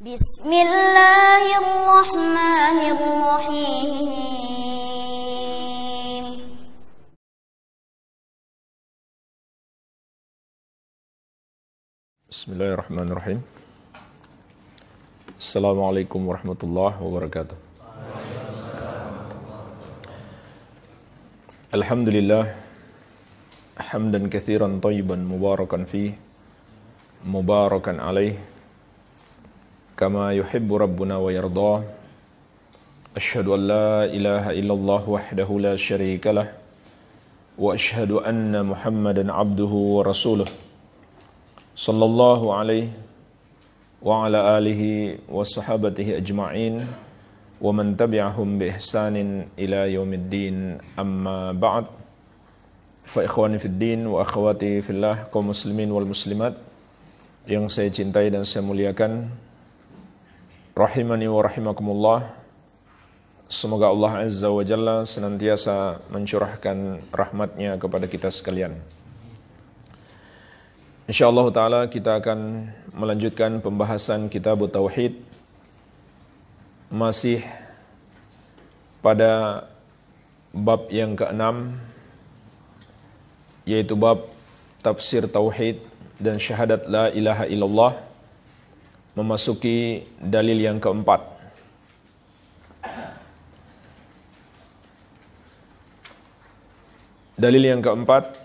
بسم الله الرحمن الرحيم بسم الله الرحمن الرحيم السلام عليكم ورحمة الله وبركاته الحمد لله حمدا كثيرا طيبا مباركا فيه مباركا عليه كما يحب ربنا ويرضاه أشهد أن لا إله إلا الله وحده لا شريك له وأشهد أن محمدا عبده ورسوله صلى الله عليه وعلى آله وصحابته أجمعين ومن تبعهم بإحسان إلى يوم الدين أما بعد فإخواني في الدين وأخواتي في الله كمسلمين والمسلمات yang saya cintai dan saya muliakan Rahimani wa rahimakumullah. Semoga Allah Azza wa Jalla senantiasa mencurahkan rahmatnya kepada kita sekalian. InsyaAllah ta'ala kita akan melanjutkan pembahasan kitab Tauhid masih pada bab yang keenam yaitu bab tafsir Tauhid dan syahadat La ilaha illallah memasuki dalil yang keempat. Dalil yang keempat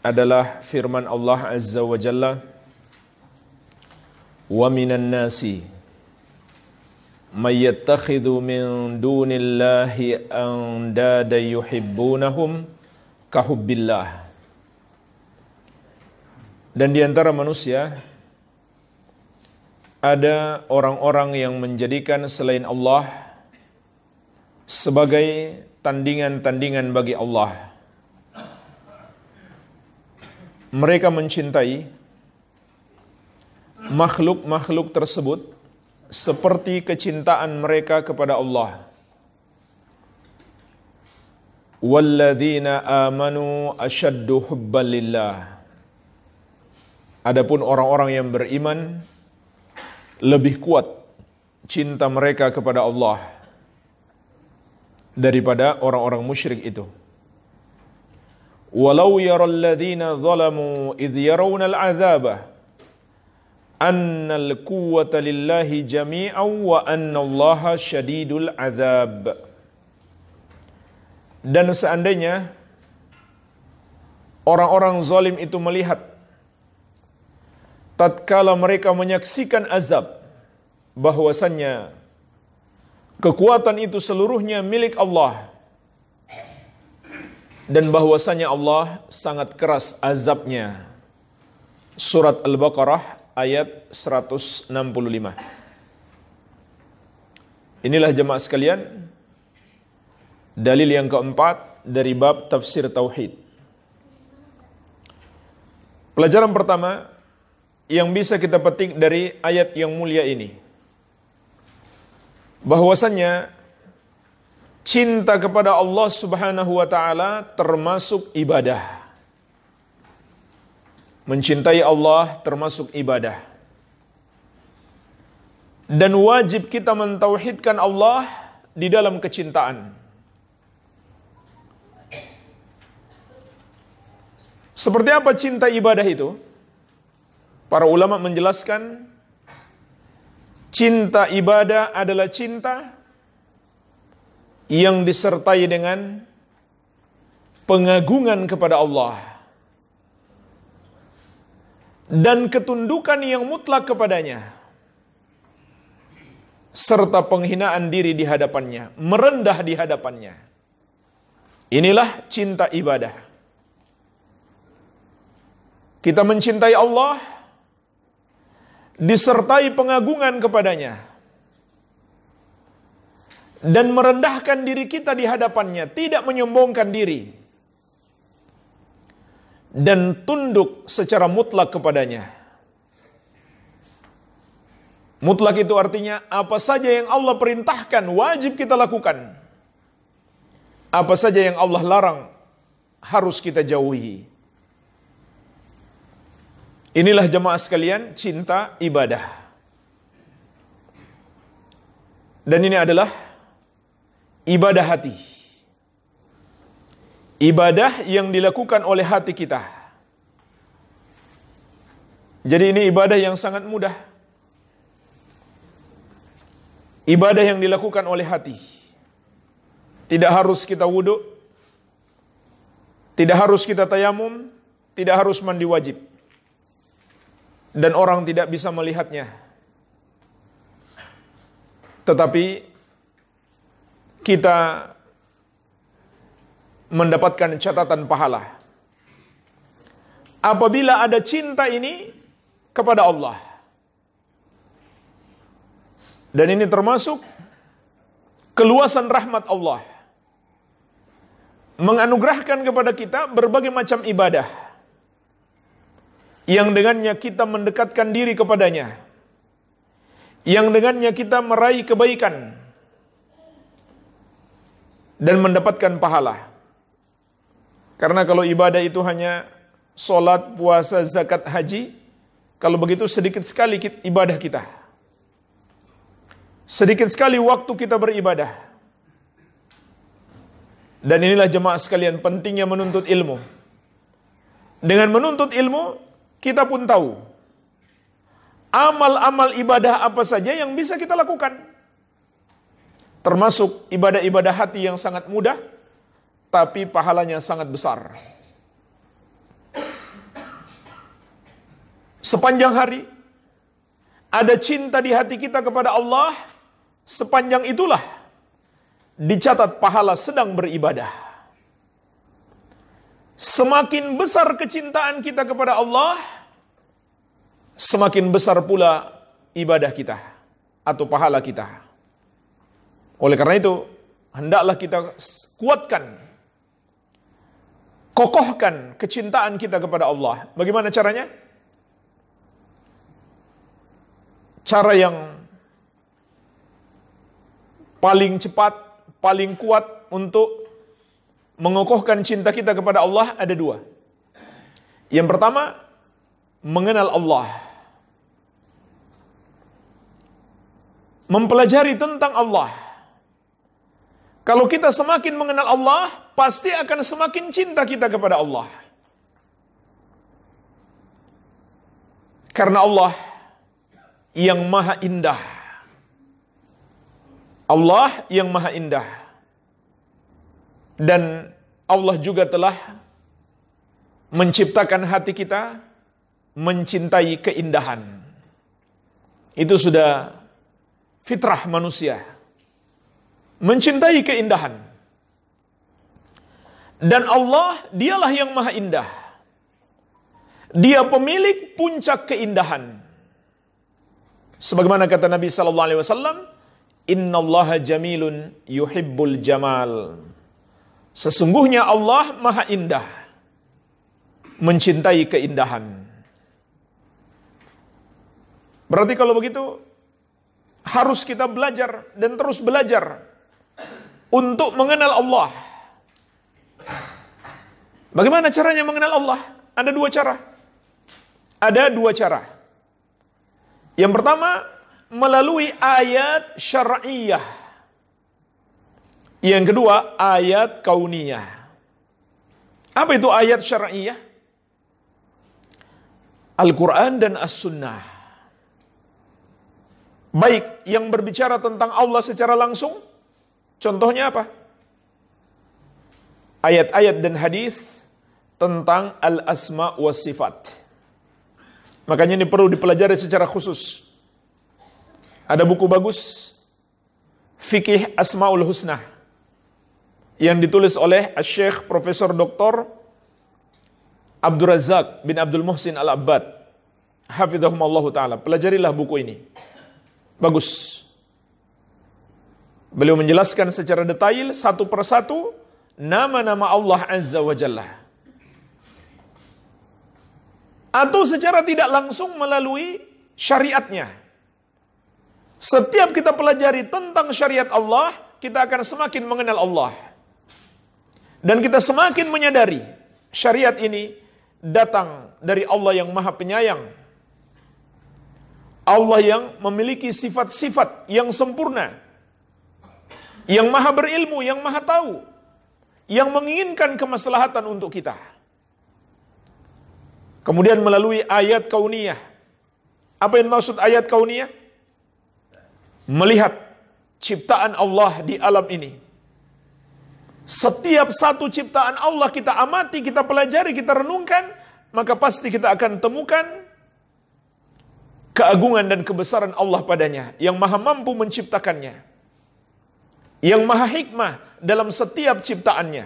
adalah firman Allah Azza wa Jalla wa minan nasi may yattakhidhu min dunillahi andada yuhibbunahum kahubbillah Dan di antara manusia ada orang-orang yang menjadikan selain Allah sebagai tandingan-tandingan bagi Allah. Mereka mencintai makhluk-makhluk tersebut seperti kecintaan mereka kepada Allah. Walladzina amanu ashaddu hubban Adapun orang-orang yang beriman lebih kuat cinta mereka kepada Allah daripada orang-orang musyrik itu. Walau yaral ladzina zalamu idh yarawna al-'adzaba annal quwwata lillahi jami'an wa anna Allah syadidul 'adzab. Dan seandainya orang-orang zalim itu melihat tatkala mereka menyaksikan azab bahwasannya kekuatan itu seluruhnya milik Allah dan bahwasanya Allah sangat keras azabnya. Surat Al-Baqarah ayat 165. Inilah jemaah sekalian dalil yang keempat dari bab tafsir tauhid. Pelajaran pertama yang bisa kita petik dari ayat yang mulia ini. bahwasanya cinta kepada Allah Subhanahu wa taala termasuk ibadah. Mencintai Allah termasuk ibadah. Dan wajib kita mentauhidkan Allah di dalam kecintaan. Seperti apa cinta ibadah itu? Para ulama menjelaskan cinta ibadah adalah cinta yang disertai dengan pengagungan kepada Allah dan ketundukan yang mutlak kepadanya serta penghinaan diri di hadapannya, merendah di hadapannya. Inilah cinta ibadah. Kita mencintai Allah disertai pengagungan kepadanya dan merendahkan diri kita di hadapannya, tidak menyombongkan diri dan tunduk secara mutlak kepadanya. Mutlak itu artinya apa saja yang Allah perintahkan wajib kita lakukan. Apa saja yang Allah larang harus kita jauhi. Inilah jemaah sekalian cinta ibadah. Dan ini adalah ibadah hati. Ibadah yang dilakukan oleh hati kita. Jadi ini ibadah yang sangat mudah. Ibadah yang dilakukan oleh hati. Tidak harus kita wuduk. Tidak harus kita tayamum. Tidak harus mandi wajib dan orang tidak bisa melihatnya. Tetapi kita mendapatkan catatan pahala. Apabila ada cinta ini kepada Allah. Dan ini termasuk keluasan rahmat Allah. Menganugerahkan kepada kita berbagai macam ibadah yang dengannya kita mendekatkan diri kepadanya, yang dengannya kita meraih kebaikan dan mendapatkan pahala. Karena kalau ibadah itu hanya solat, puasa, zakat, haji, kalau begitu sedikit sekali ibadah kita. Sedikit sekali waktu kita beribadah. Dan inilah jemaah sekalian pentingnya menuntut ilmu. Dengan menuntut ilmu, kita pun tahu amal-amal ibadah apa saja yang bisa kita lakukan. Termasuk ibadah-ibadah hati yang sangat mudah tapi pahalanya sangat besar. Sepanjang hari ada cinta di hati kita kepada Allah, sepanjang itulah dicatat pahala sedang beribadah. Semakin besar kecintaan kita kepada Allah, semakin besar pula ibadah kita atau pahala kita. Oleh karena itu, hendaklah kita kuatkan, kokohkan kecintaan kita kepada Allah. Bagaimana caranya? Cara yang paling cepat, paling kuat untuk mengokohkan cinta kita kepada Allah ada dua. Yang pertama, mengenal Allah mempelajari tentang Allah. Kalau kita semakin mengenal Allah, pasti akan semakin cinta kita kepada Allah. Karena Allah yang maha indah. Allah yang maha indah. Dan Allah juga telah menciptakan hati kita mencintai keindahan. Itu sudah fitrah manusia. Mencintai keindahan. Dan Allah dialah yang maha indah. Dia pemilik puncak keindahan. Sebagaimana kata Nabi sallallahu alaihi wasallam, Allah jamilun yuhibbul jamal." Sesungguhnya Allah Maha Indah, mencintai keindahan. Berarti kalau begitu harus kita belajar dan terus belajar untuk mengenal Allah. Bagaimana caranya mengenal Allah? Ada dua cara. Ada dua cara. Yang pertama, melalui ayat syari'ah. Yang kedua, ayat kauniyah. Apa itu ayat syari'ah? Al-Quran dan As-Sunnah. Baik yang berbicara tentang Allah secara langsung, contohnya apa? Ayat-ayat dan hadis tentang al-asma wa sifat. Makanya ini perlu dipelajari secara khusus. Ada buku bagus, Fikih Asmaul Husna, yang ditulis oleh Syekh Profesor Dr. Abdurazak bin Abdul Muhsin Al-Abbad. Hafizahumallahu ta'ala. Pelajarilah buku ini. Bagus. Beliau menjelaskan secara detail satu persatu nama-nama Allah Azza wa Jalla. Atau secara tidak langsung melalui syariatnya. Setiap kita pelajari tentang syariat Allah, kita akan semakin mengenal Allah. Dan kita semakin menyadari syariat ini datang dari Allah yang Maha Penyayang, Allah yang memiliki sifat-sifat yang sempurna, yang maha berilmu, yang maha tahu, yang menginginkan kemaslahatan untuk kita. Kemudian melalui ayat kauniyah. Apa yang maksud ayat kauniyah? Melihat ciptaan Allah di alam ini. Setiap satu ciptaan Allah kita amati, kita pelajari, kita renungkan, maka pasti kita akan temukan keagungan dan kebesaran Allah padanya, yang maha mampu menciptakannya, yang maha hikmah dalam setiap ciptaannya.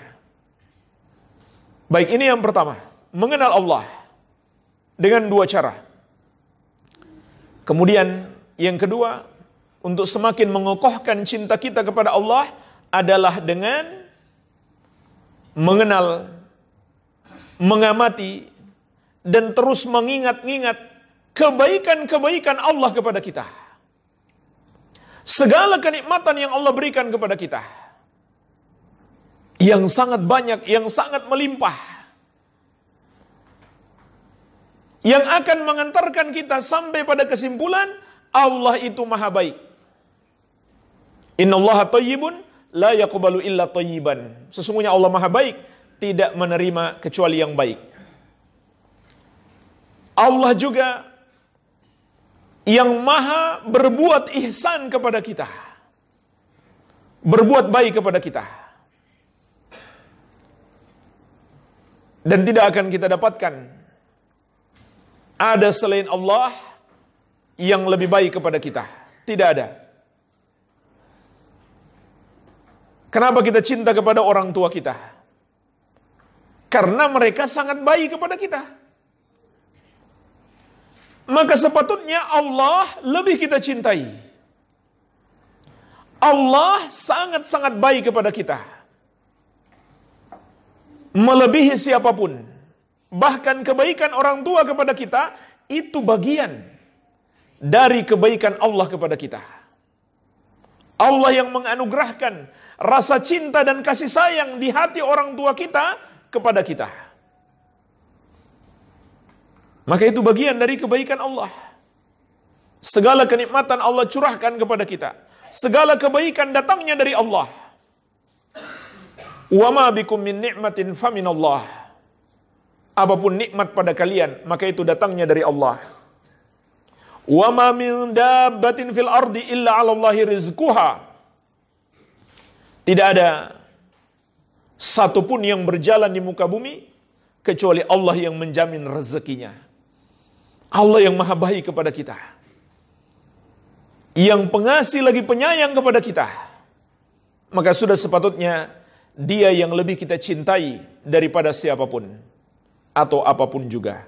Baik, ini yang pertama, mengenal Allah dengan dua cara. Kemudian yang kedua, untuk semakin mengokohkan cinta kita kepada Allah adalah dengan mengenal, mengamati, dan terus mengingat-ingat kebaikan-kebaikan Allah kepada kita. Segala kenikmatan yang Allah berikan kepada kita. Yang sangat banyak, yang sangat melimpah. Yang akan mengantarkan kita sampai pada kesimpulan, Allah itu maha baik. Inna allaha tayyibun, la yakubalu illa tayyiban. Sesungguhnya Allah maha baik, tidak menerima kecuali yang baik. Allah juga yang maha berbuat ihsan kepada kita. Berbuat baik kepada kita. Dan tidak akan kita dapatkan ada selain Allah yang lebih baik kepada kita. Tidak ada. Kenapa kita cinta kepada orang tua kita? Karena mereka sangat baik kepada kita maka sepatutnya Allah lebih kita cintai. Allah sangat-sangat baik kepada kita. Melebihi siapapun. Bahkan kebaikan orang tua kepada kita itu bagian dari kebaikan Allah kepada kita. Allah yang menganugerahkan rasa cinta dan kasih sayang di hati orang tua kita kepada kita. Maka itu bagian dari kebaikan Allah. Segala kenikmatan Allah curahkan kepada kita. Segala kebaikan datangnya dari Allah. Wa ma bikum min ni'matin Allah. Apapun nikmat pada kalian, maka itu datangnya dari Allah. Wa min dabbatin fil ardi illa 'ala Allahi rizquha. Tidak ada satupun yang berjalan di muka bumi kecuali Allah yang menjamin rezekinya. Allah yang maha baik kepada kita. Yang pengasih lagi penyayang kepada kita. Maka sudah sepatutnya dia yang lebih kita cintai daripada siapapun atau apapun juga.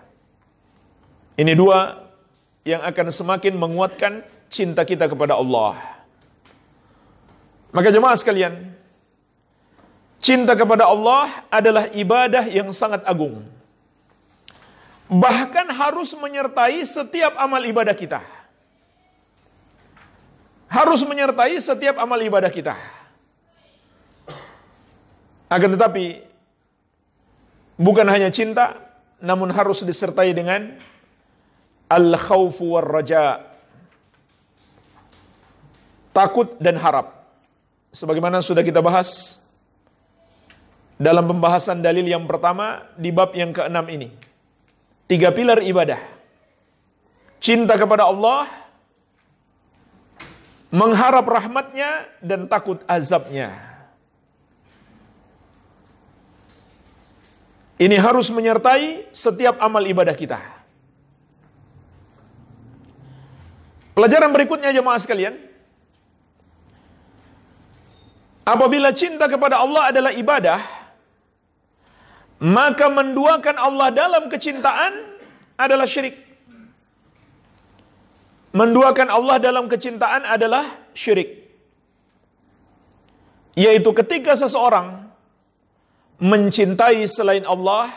Ini dua yang akan semakin menguatkan cinta kita kepada Allah. Maka jemaah sekalian, cinta kepada Allah adalah ibadah yang sangat agung bahkan harus menyertai setiap amal ibadah kita. Harus menyertai setiap amal ibadah kita. Akan tetapi, bukan hanya cinta, namun harus disertai dengan al-khawfu war-raja. Takut dan harap. Sebagaimana sudah kita bahas dalam pembahasan dalil yang pertama di bab yang keenam ini tiga pilar ibadah. Cinta kepada Allah, mengharap rahmatnya, dan takut azabnya. Ini harus menyertai setiap amal ibadah kita. Pelajaran berikutnya jemaah sekalian. Apabila cinta kepada Allah adalah ibadah, maka menduakan Allah dalam kecintaan adalah syirik. Menduakan Allah dalam kecintaan adalah syirik. Yaitu ketika seseorang mencintai selain Allah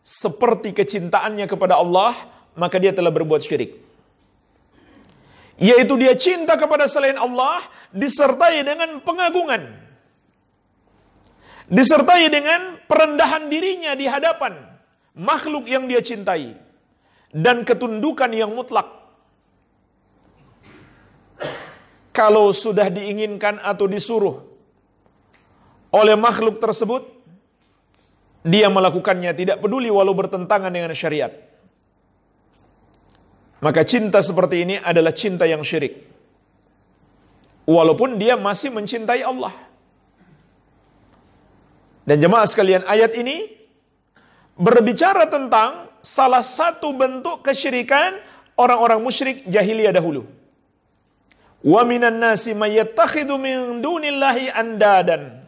seperti kecintaannya kepada Allah, maka dia telah berbuat syirik. Yaitu dia cinta kepada selain Allah disertai dengan pengagungan disertai dengan perendahan dirinya di hadapan makhluk yang dia cintai dan ketundukan yang mutlak. Kalau sudah diinginkan atau disuruh oleh makhluk tersebut, dia melakukannya tidak peduli walau bertentangan dengan syariat. Maka cinta seperti ini adalah cinta yang syirik. Walaupun dia masih mencintai Allah. Dan jemaah sekalian, ayat ini berbicara tentang salah satu bentuk kesyirikan orang-orang musyrik jahiliyah dahulu. Wa minan nasi mayattakhidhu min dunillahi andadan.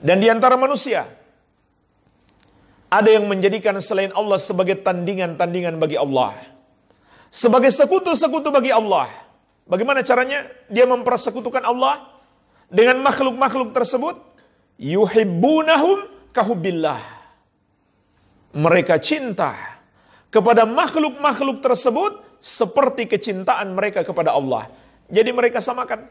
Dan di antara manusia ada yang menjadikan selain Allah sebagai tandingan-tandingan bagi Allah. Sebagai sekutu-sekutu bagi Allah. Bagaimana caranya? Dia mempersekutukan Allah dengan makhluk-makhluk tersebut yuhibbunahum kahubillah. Mereka cinta kepada makhluk-makhluk tersebut seperti kecintaan mereka kepada Allah. Jadi mereka samakan.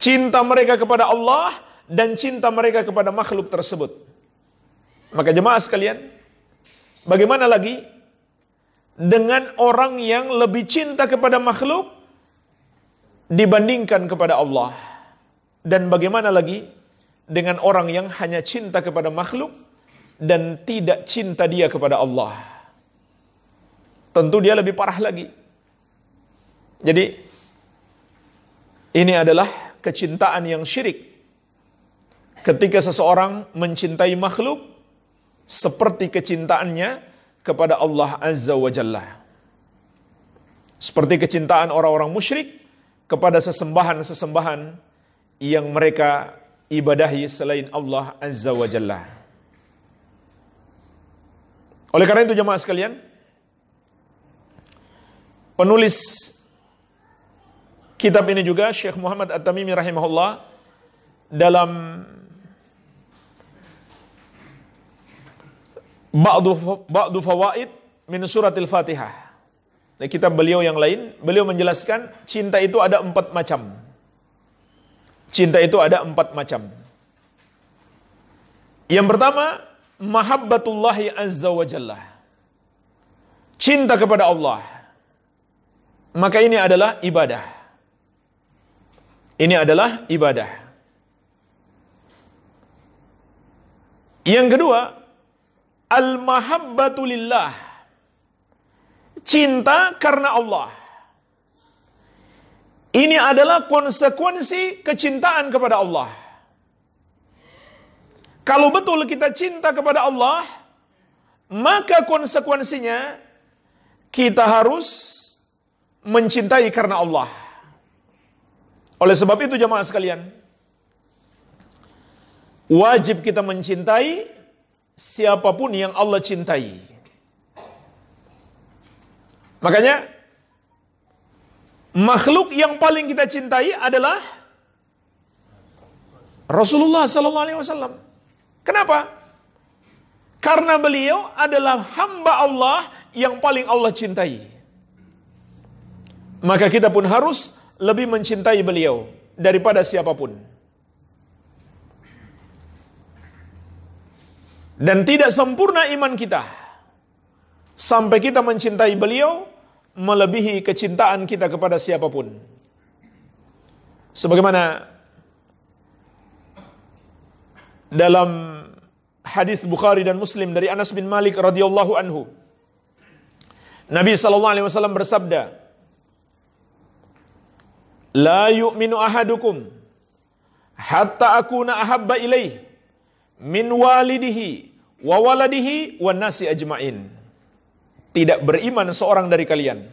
Cinta mereka kepada Allah dan cinta mereka kepada makhluk tersebut. Maka jemaah sekalian, bagaimana lagi dengan orang yang lebih cinta kepada makhluk dibandingkan kepada Allah? Dan bagaimana lagi dengan orang yang hanya cinta kepada makhluk dan tidak cinta dia kepada Allah. Tentu dia lebih parah lagi. Jadi ini adalah kecintaan yang syirik. Ketika seseorang mencintai makhluk seperti kecintaannya kepada Allah Azza wa Jalla. Seperti kecintaan orang-orang musyrik kepada sesembahan-sesembahan yang mereka ibadahi selain Allah Azza wa Jalla. Oleh karena itu jemaah sekalian, penulis kitab ini juga Syekh Muhammad At-Tamimi rahimahullah dalam ba'du ba'du fawaid min suratil Fatihah. Di kitab beliau yang lain, beliau menjelaskan cinta itu ada empat macam. Cinta itu ada empat macam. Yang pertama, mahabbatullahi azza wa jalla. Cinta kepada Allah. Maka ini adalah ibadah. Ini adalah ibadah. Yang kedua, al mahabbatulillah Cinta karena Allah. Ini adalah konsekuensi kecintaan kepada Allah. Kalau betul kita cinta kepada Allah, maka konsekuensinya kita harus mencintai karena Allah. Oleh sebab itu jemaah sekalian, wajib kita mencintai siapapun yang Allah cintai. Makanya makhluk yang paling kita cintai adalah Rasulullah sallallahu alaihi wasallam. Kenapa? Karena beliau adalah hamba Allah yang paling Allah cintai. Maka kita pun harus lebih mencintai beliau daripada siapapun. Dan tidak sempurna iman kita sampai kita mencintai beliau melebihi kecintaan kita kepada siapapun. Sebagaimana dalam hadis Bukhari dan Muslim dari Anas bin Malik radhiyallahu anhu. Nabi sallallahu alaihi wasallam bersabda, "La yu'minu ahadukum hatta akuna ahabba ilaih min walidihi wa waladihi wa nasi ajmain." tidak beriman seorang dari kalian.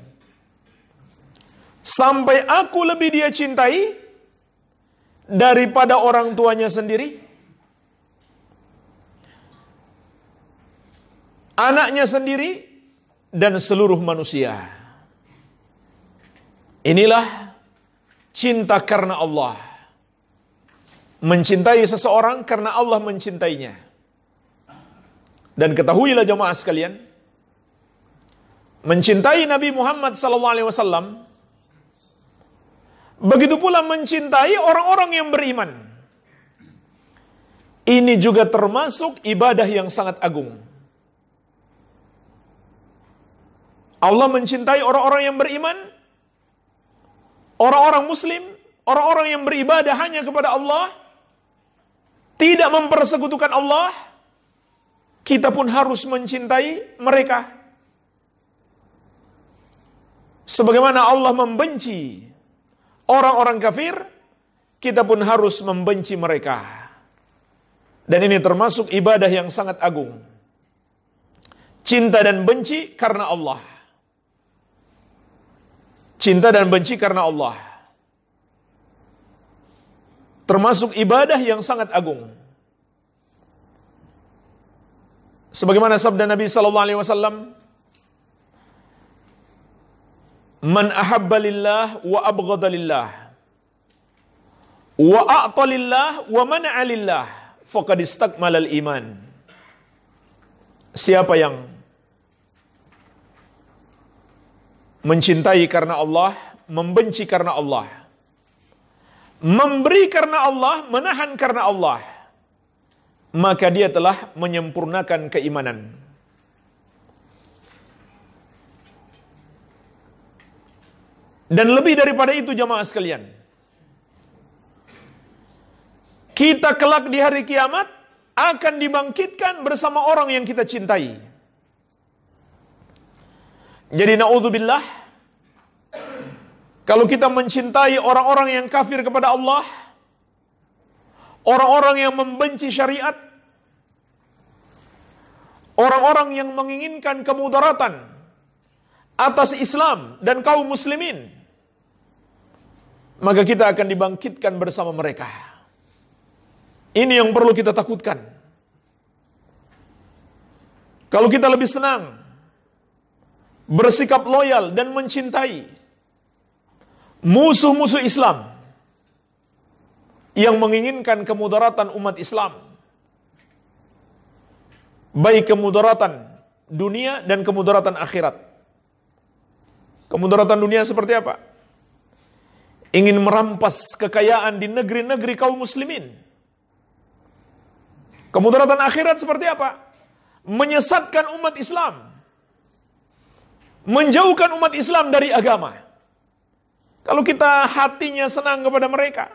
Sampai aku lebih dia cintai daripada orang tuanya sendiri. Anaknya sendiri dan seluruh manusia. Inilah cinta karena Allah. Mencintai seseorang karena Allah mencintainya. Dan ketahuilah jemaah sekalian, mencintai Nabi Muhammad SAW, begitu pula mencintai orang-orang yang beriman. Ini juga termasuk ibadah yang sangat agung. Allah mencintai orang-orang yang beriman, orang-orang Muslim, orang-orang yang beribadah hanya kepada Allah, tidak mempersekutukan Allah. Kita pun harus mencintai mereka Sebagaimana Allah membenci orang-orang kafir, kita pun harus membenci mereka. Dan ini termasuk ibadah yang sangat agung. Cinta dan benci karena Allah. Cinta dan benci karena Allah. Termasuk ibadah yang sangat agung. Sebagaimana sabda Nabi sallallahu alaihi wasallam, Man ahabba lillah wa abghadha lillah wa a'ta lillah wa mana'a lillah faqad istakmalal iman. Siapa yang mencintai karena Allah, membenci karena Allah, memberi karena Allah, menahan karena Allah, maka dia telah menyempurnakan keimanan. Dan lebih daripada itu jamaah sekalian. Kita kelak di hari kiamat akan dibangkitkan bersama orang yang kita cintai. Jadi na'udzubillah kalau kita mencintai orang-orang yang kafir kepada Allah, orang-orang yang membenci syariat, orang-orang yang menginginkan kemudaratan atas Islam dan kaum muslimin, maka kita akan dibangkitkan bersama mereka. Ini yang perlu kita takutkan. Kalau kita lebih senang bersikap loyal dan mencintai musuh-musuh Islam yang menginginkan kemudaratan umat Islam, baik kemudaratan dunia dan kemudaratan akhirat. Kemudaratan dunia seperti apa? ingin merampas kekayaan di negeri-negeri kaum muslimin. Kemudaratan akhirat seperti apa? Menyesatkan umat Islam. Menjauhkan umat Islam dari agama. Kalau kita hatinya senang kepada mereka,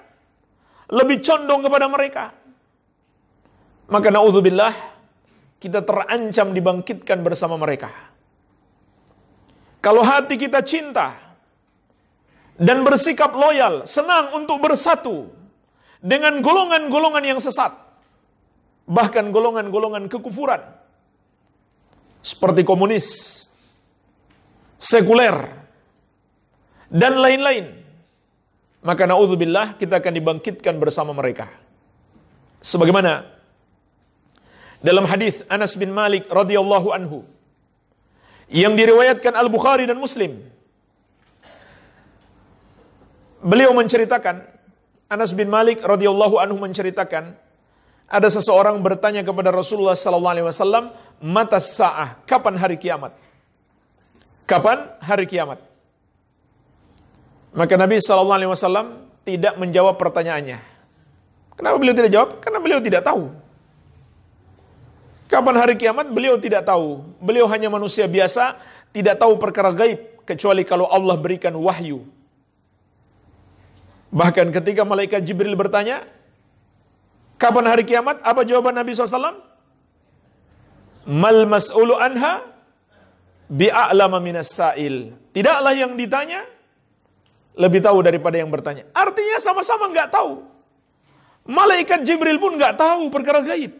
lebih condong kepada mereka, maka naudzubillah kita terancam dibangkitkan bersama mereka. Kalau hati kita cinta, dan bersikap loyal, senang untuk bersatu dengan golongan-golongan yang sesat, bahkan golongan-golongan kekufuran seperti komunis, sekuler, dan lain-lain. Maka naudzubillah kita akan dibangkitkan bersama mereka. Sebagaimana dalam hadis Anas bin Malik radhiyallahu anhu yang diriwayatkan Al Bukhari dan Muslim Beliau menceritakan Anas bin Malik radhiyallahu anhu menceritakan ada seseorang bertanya kepada Rasulullah sallallahu alaihi wasallam, "Mata sa'ah? Kapan hari kiamat?" Kapan hari kiamat? Maka Nabi sallallahu alaihi wasallam tidak menjawab pertanyaannya. Kenapa beliau tidak jawab? Karena beliau tidak tahu. Kapan hari kiamat beliau tidak tahu. Beliau hanya manusia biasa, tidak tahu perkara gaib kecuali kalau Allah berikan wahyu. Bahkan ketika malaikat Jibril bertanya, kapan hari kiamat? Apa jawaban Nabi SAW? Mal mas'ulu anha bi'a'lama minas sa'il. Tidaklah yang ditanya lebih tahu daripada yang bertanya. Artinya sama-sama nggak tahu. Malaikat Jibril pun nggak tahu perkara gaib.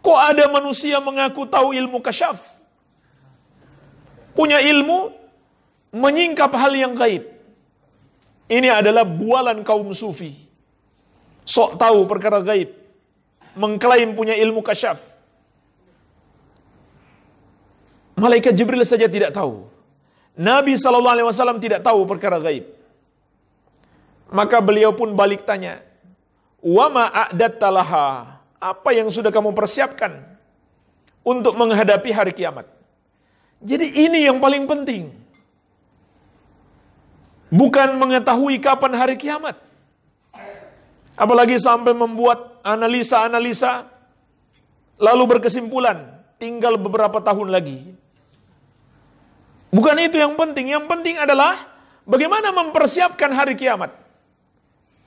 Kok ada manusia mengaku tahu ilmu kasyaf? Punya ilmu menyingkap hal yang gaib. Ini adalah bualan kaum sufi. Sok tahu perkara gaib. Mengklaim punya ilmu kasyaf. Malaikat Jibril saja tidak tahu. Nabi SAW tidak tahu perkara gaib. Maka beliau pun balik tanya. Wama a'dat talaha. Apa yang sudah kamu persiapkan untuk menghadapi hari kiamat? Jadi ini yang paling penting bukan mengetahui kapan hari kiamat. Apalagi sampai membuat analisa-analisa lalu berkesimpulan tinggal beberapa tahun lagi. Bukan itu yang penting, yang penting adalah bagaimana mempersiapkan hari kiamat.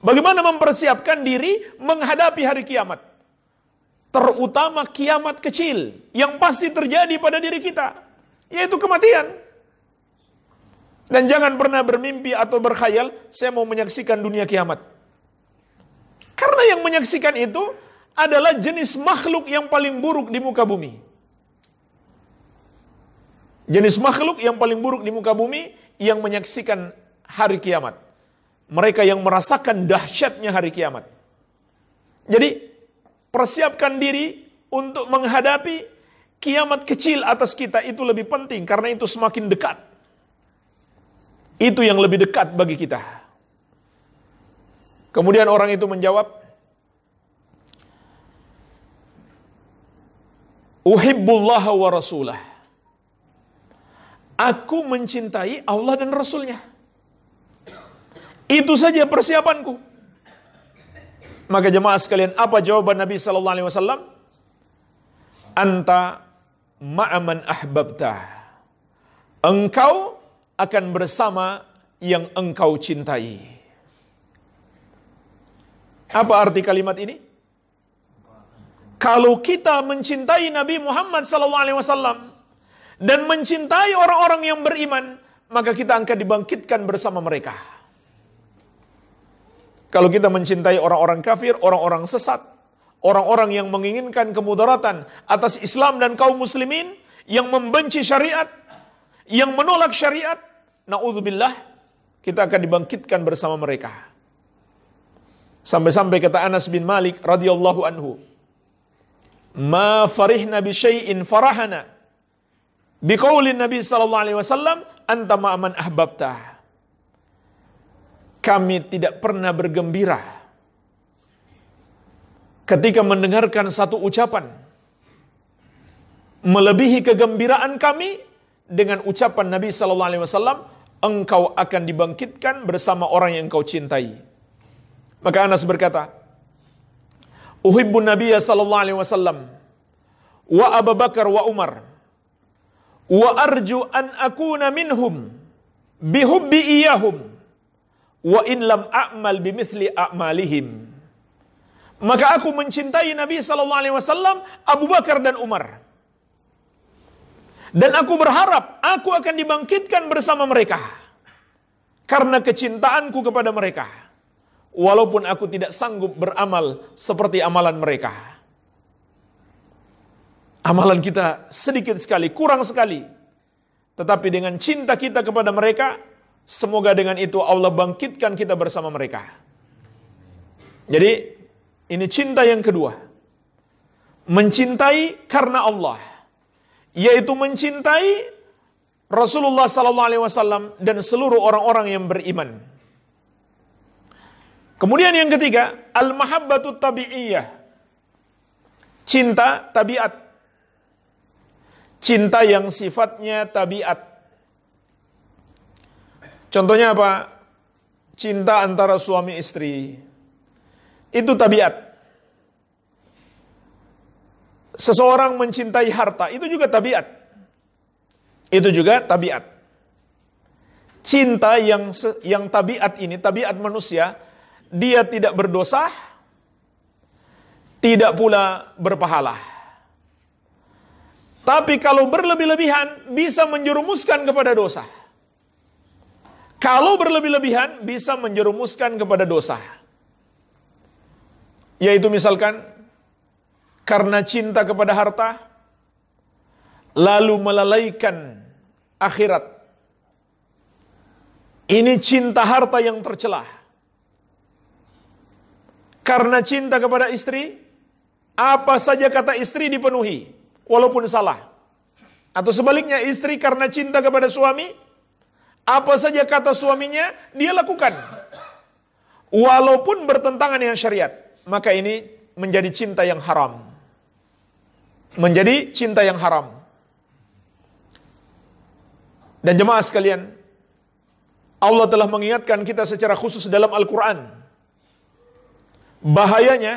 Bagaimana mempersiapkan diri menghadapi hari kiamat. Terutama kiamat kecil yang pasti terjadi pada diri kita, yaitu kematian. Dan jangan pernah bermimpi atau berkhayal, saya mau menyaksikan dunia kiamat. Karena yang menyaksikan itu adalah jenis makhluk yang paling buruk di muka bumi. Jenis makhluk yang paling buruk di muka bumi yang menyaksikan hari kiamat. Mereka yang merasakan dahsyatnya hari kiamat. Jadi, persiapkan diri untuk menghadapi kiamat kecil atas kita itu lebih penting karena itu semakin dekat. Itu yang lebih dekat bagi kita. Kemudian orang itu menjawab, Uhibbullah wa rasulah. Aku mencintai Allah dan Rasulnya. Itu saja persiapanku. Maka jemaah sekalian, apa jawaban Nabi Sallallahu Alaihi Wasallam? Anta ma'aman ahbabta. Engkau akan bersama yang engkau cintai. Apa arti kalimat ini? Kalau kita mencintai Nabi Muhammad SAW dan mencintai orang-orang yang beriman, maka kita akan dibangkitkan bersama mereka. Kalau kita mencintai orang-orang kafir, orang-orang sesat, orang-orang yang menginginkan kemudaratan atas Islam dan kaum muslimin, yang membenci syariat, yang menolak syariat, naudzubillah kita akan dibangkitkan bersama mereka. Sampai-sampai kata Anas bin Malik radhiyallahu anhu, "Ma farihna bi syai'in farahana." Biqaulin Nabi sallallahu alaihi wasallam, "Anta ma'aman ahbabta." Kami tidak pernah bergembira ketika mendengarkan satu ucapan melebihi kegembiraan kami dengan ucapan Nabi sallallahu alaihi wasallam engkau akan dibangkitkan bersama orang yang engkau cintai. Maka Anas berkata, Uhibbun Nabiya sallallahu alaihi wasallam wa Abu Bakar wa Umar wa arju an akuna minhum bihubbi iyahum wa in lam a'mal bimithli a'malihim. Maka aku mencintai Nabi sallallahu alaihi wasallam, Abu Bakar dan Umar. Dan aku berharap aku akan dibangkitkan bersama mereka. Karena kecintaanku kepada mereka. Walaupun aku tidak sanggup beramal seperti amalan mereka. Amalan kita sedikit sekali, kurang sekali. Tetapi dengan cinta kita kepada mereka, semoga dengan itu Allah bangkitkan kita bersama mereka. Jadi, ini cinta yang kedua. Mencintai karena Allah yaitu mencintai Rasulullah sallallahu alaihi wasallam dan seluruh orang-orang yang beriman. Kemudian yang ketiga, al-mahabbatu tabi'iyah. Cinta tabiat. Cinta yang sifatnya tabiat. Contohnya apa? Cinta antara suami istri. Itu tabiat seseorang mencintai harta itu juga tabiat. Itu juga tabiat. Cinta yang yang tabiat ini, tabiat manusia, dia tidak berdosa, tidak pula berpahala. Tapi kalau berlebih-lebihan bisa menjerumuskan kepada dosa. Kalau berlebih-lebihan bisa menjerumuskan kepada dosa. Yaitu misalkan karena cinta kepada harta, lalu melalaikan akhirat. Ini cinta harta yang tercelah. Karena cinta kepada istri, apa saja kata istri dipenuhi, walaupun salah. Atau sebaliknya istri karena cinta kepada suami, apa saja kata suaminya, dia lakukan. Walaupun bertentangan dengan syariat. Maka ini menjadi cinta yang haram menjadi cinta yang haram. Dan jemaah sekalian, Allah telah mengingatkan kita secara khusus dalam Al-Quran. Bahayanya,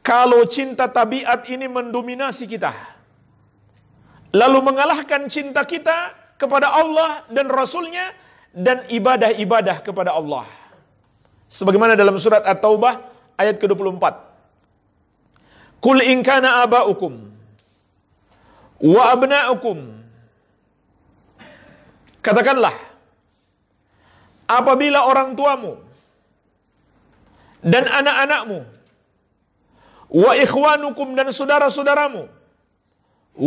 kalau cinta tabiat ini mendominasi kita, lalu mengalahkan cinta kita kepada Allah dan Rasulnya, dan ibadah-ibadah kepada Allah. Sebagaimana dalam surat At-Taubah ayat ke-24. Kul inkana aba'ukum wa abna'ukum Katakanlah apabila orang tuamu dan anak-anakmu wa ikhwanukum dan saudara-saudaramu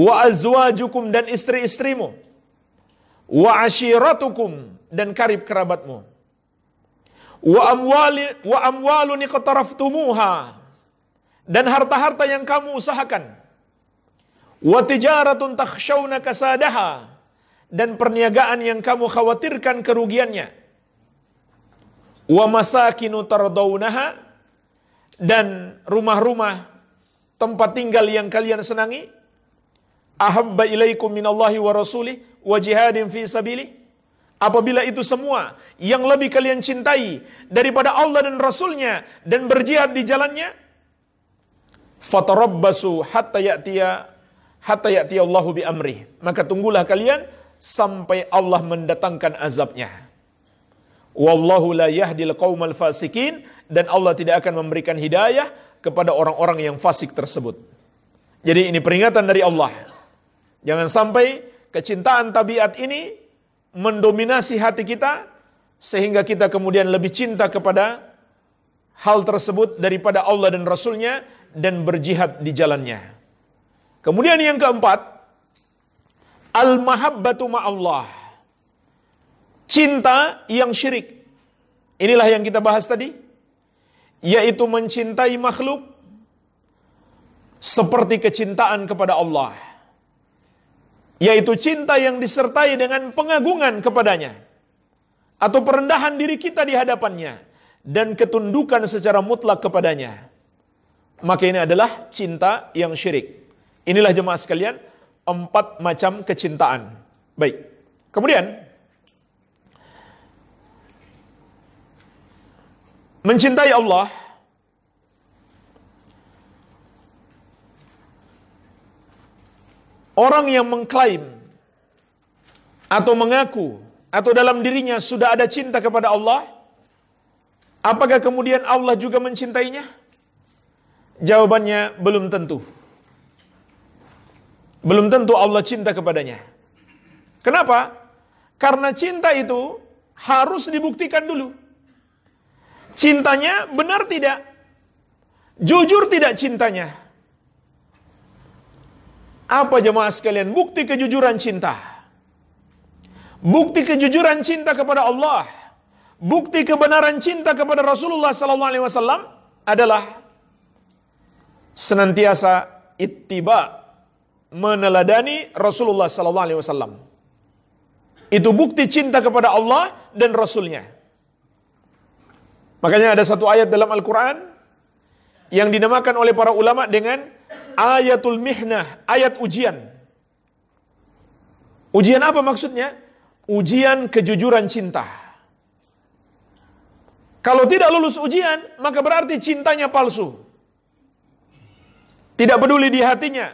wa azwajukum dan istri-istrimu wa ashiratukum dan karib kerabatmu wa amwali wa amwalun iqtaraftumuha dan harta-harta yang kamu usahakan. Wa tijaratun kasadaha dan perniagaan yang kamu khawatirkan kerugiannya. Wa masakinu dan rumah-rumah tempat tinggal yang kalian senangi ahabba ilaikum minallahi wa rasulih wa jihadin fi sabili apabila itu semua yang lebih kalian cintai daripada Allah dan Rasulnya dan berjihad di jalannya fatarabbasu hatta ya'tiya hatta ya'tiya Allahu bi amri. Maka tunggulah kalian sampai Allah mendatangkan azabnya. Wallahu la yahdil qaumal fasikin dan Allah tidak akan memberikan hidayah kepada orang-orang yang fasik tersebut. Jadi ini peringatan dari Allah. Jangan sampai kecintaan tabiat ini mendominasi hati kita sehingga kita kemudian lebih cinta kepada hal tersebut daripada Allah dan Rasulnya dan berjihad di jalannya. Kemudian yang keempat, al-mahabbatu ma'allah. Cinta yang syirik. Inilah yang kita bahas tadi. Yaitu mencintai makhluk seperti kecintaan kepada Allah. Yaitu cinta yang disertai dengan pengagungan kepadanya. Atau perendahan diri kita di hadapannya. Dan ketundukan secara mutlak kepadanya. Maka ini adalah cinta yang syirik. Inilah jemaah sekalian, empat macam kecintaan. Baik. Kemudian, mencintai Allah orang yang mengklaim atau mengaku atau dalam dirinya sudah ada cinta kepada Allah apakah kemudian Allah juga mencintainya Jawabannya belum tentu. Belum tentu Allah cinta kepadanya. Kenapa? Karena cinta itu harus dibuktikan dulu. Cintanya benar tidak? Jujur tidak cintanya? Apa jemaah sekalian bukti kejujuran cinta? Bukti kejujuran cinta kepada Allah, bukti kebenaran cinta kepada Rasulullah SAW adalah senantiasa ittiba meneladani Rasulullah sallallahu alaihi wasallam. Itu bukti cinta kepada Allah dan Rasulnya. Makanya ada satu ayat dalam Al-Quran yang dinamakan oleh para ulama dengan ayatul mihnah, ayat ujian. Ujian apa maksudnya? Ujian kejujuran cinta. Kalau tidak lulus ujian, maka berarti cintanya palsu. Tidak peduli di hatinya.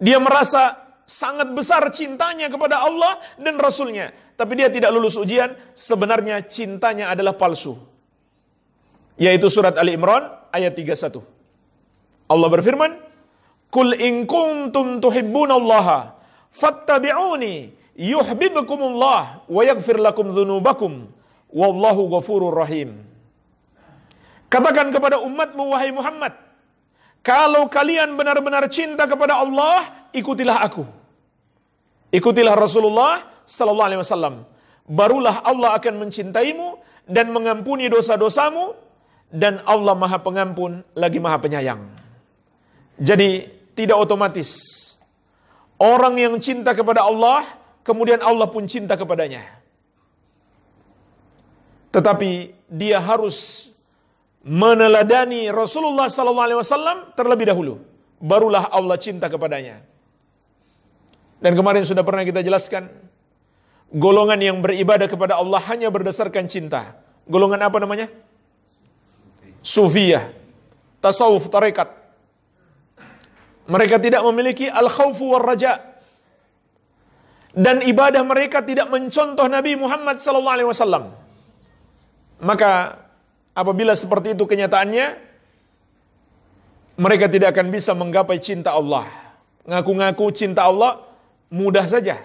Dia merasa sangat besar cintanya kepada Allah dan Rasulnya. Tapi dia tidak lulus ujian, sebenarnya cintanya adalah palsu. Yaitu surat Ali Imran ayat 31. Allah berfirman, Kul in kuntum allaha, fattabi'uni yuhibbukumullah wa yaghfir lakum dhunubakum wallahu ghafurur rahim. Katakan kepada umatmu wahai Muhammad, kalau kalian benar-benar cinta kepada Allah, ikutilah aku. Ikutilah Rasulullah sallallahu alaihi wasallam. Barulah Allah akan mencintaimu dan mengampuni dosa-dosamu dan Allah Maha Pengampun lagi Maha Penyayang. Jadi tidak otomatis orang yang cinta kepada Allah kemudian Allah pun cinta kepadanya. Tetapi dia harus meneladani Rasulullah sallallahu alaihi wasallam terlebih dahulu. Barulah Allah cinta kepadanya. Dan kemarin sudah pernah kita jelaskan golongan yang beribadah kepada Allah hanya berdasarkan cinta. Golongan apa namanya? Sufiyah. Tasawuf, tarekat. Mereka tidak memiliki al-khawfu war raja. Dan ibadah mereka tidak mencontoh Nabi Muhammad sallallahu alaihi wasallam. Maka Apabila seperti itu kenyataannya, mereka tidak akan bisa menggapai cinta Allah. Ngaku-ngaku cinta Allah mudah saja.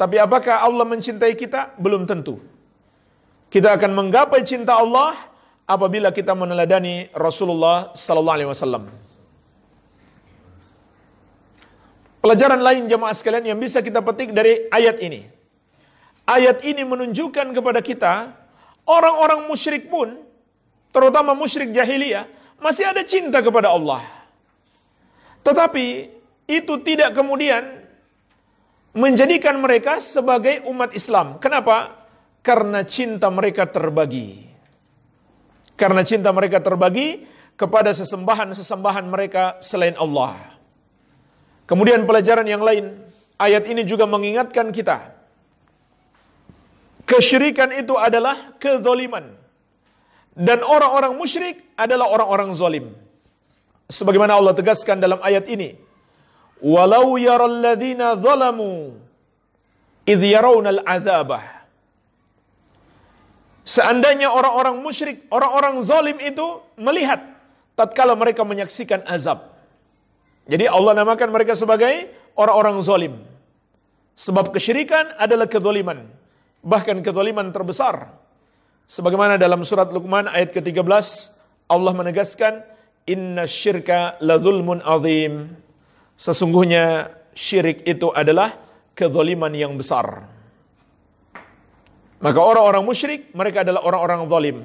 Tapi apakah Allah mencintai kita? Belum tentu. Kita akan menggapai cinta Allah apabila kita meneladani Rasulullah sallallahu alaihi wasallam. Pelajaran lain jemaah sekalian yang bisa kita petik dari ayat ini. Ayat ini menunjukkan kepada kita orang-orang musyrik pun terutama musyrik jahiliyah, masih ada cinta kepada Allah. Tetapi itu tidak kemudian menjadikan mereka sebagai umat Islam. Kenapa? Karena cinta mereka terbagi. Karena cinta mereka terbagi kepada sesembahan-sesembahan mereka selain Allah. Kemudian pelajaran yang lain, ayat ini juga mengingatkan kita. Kesyirikan itu adalah kezoliman. Dan orang-orang musyrik adalah orang-orang zalim. Sebagaimana Allah tegaskan dalam ayat ini. Walau yaralladzina zalamu idh yarawnal azabah Seandainya orang-orang musyrik, orang-orang zalim itu melihat tatkala mereka menyaksikan azab. Jadi Allah namakan mereka sebagai orang-orang zalim. Sebab kesyirikan adalah kezaliman, Bahkan kezaliman terbesar. Sebagaimana dalam surat Luqman ayat ke-13 Allah menegaskan inna syirka la zulmun azim. Sesungguhnya syirik itu adalah kezaliman yang besar. Maka orang-orang musyrik mereka adalah orang-orang zalim.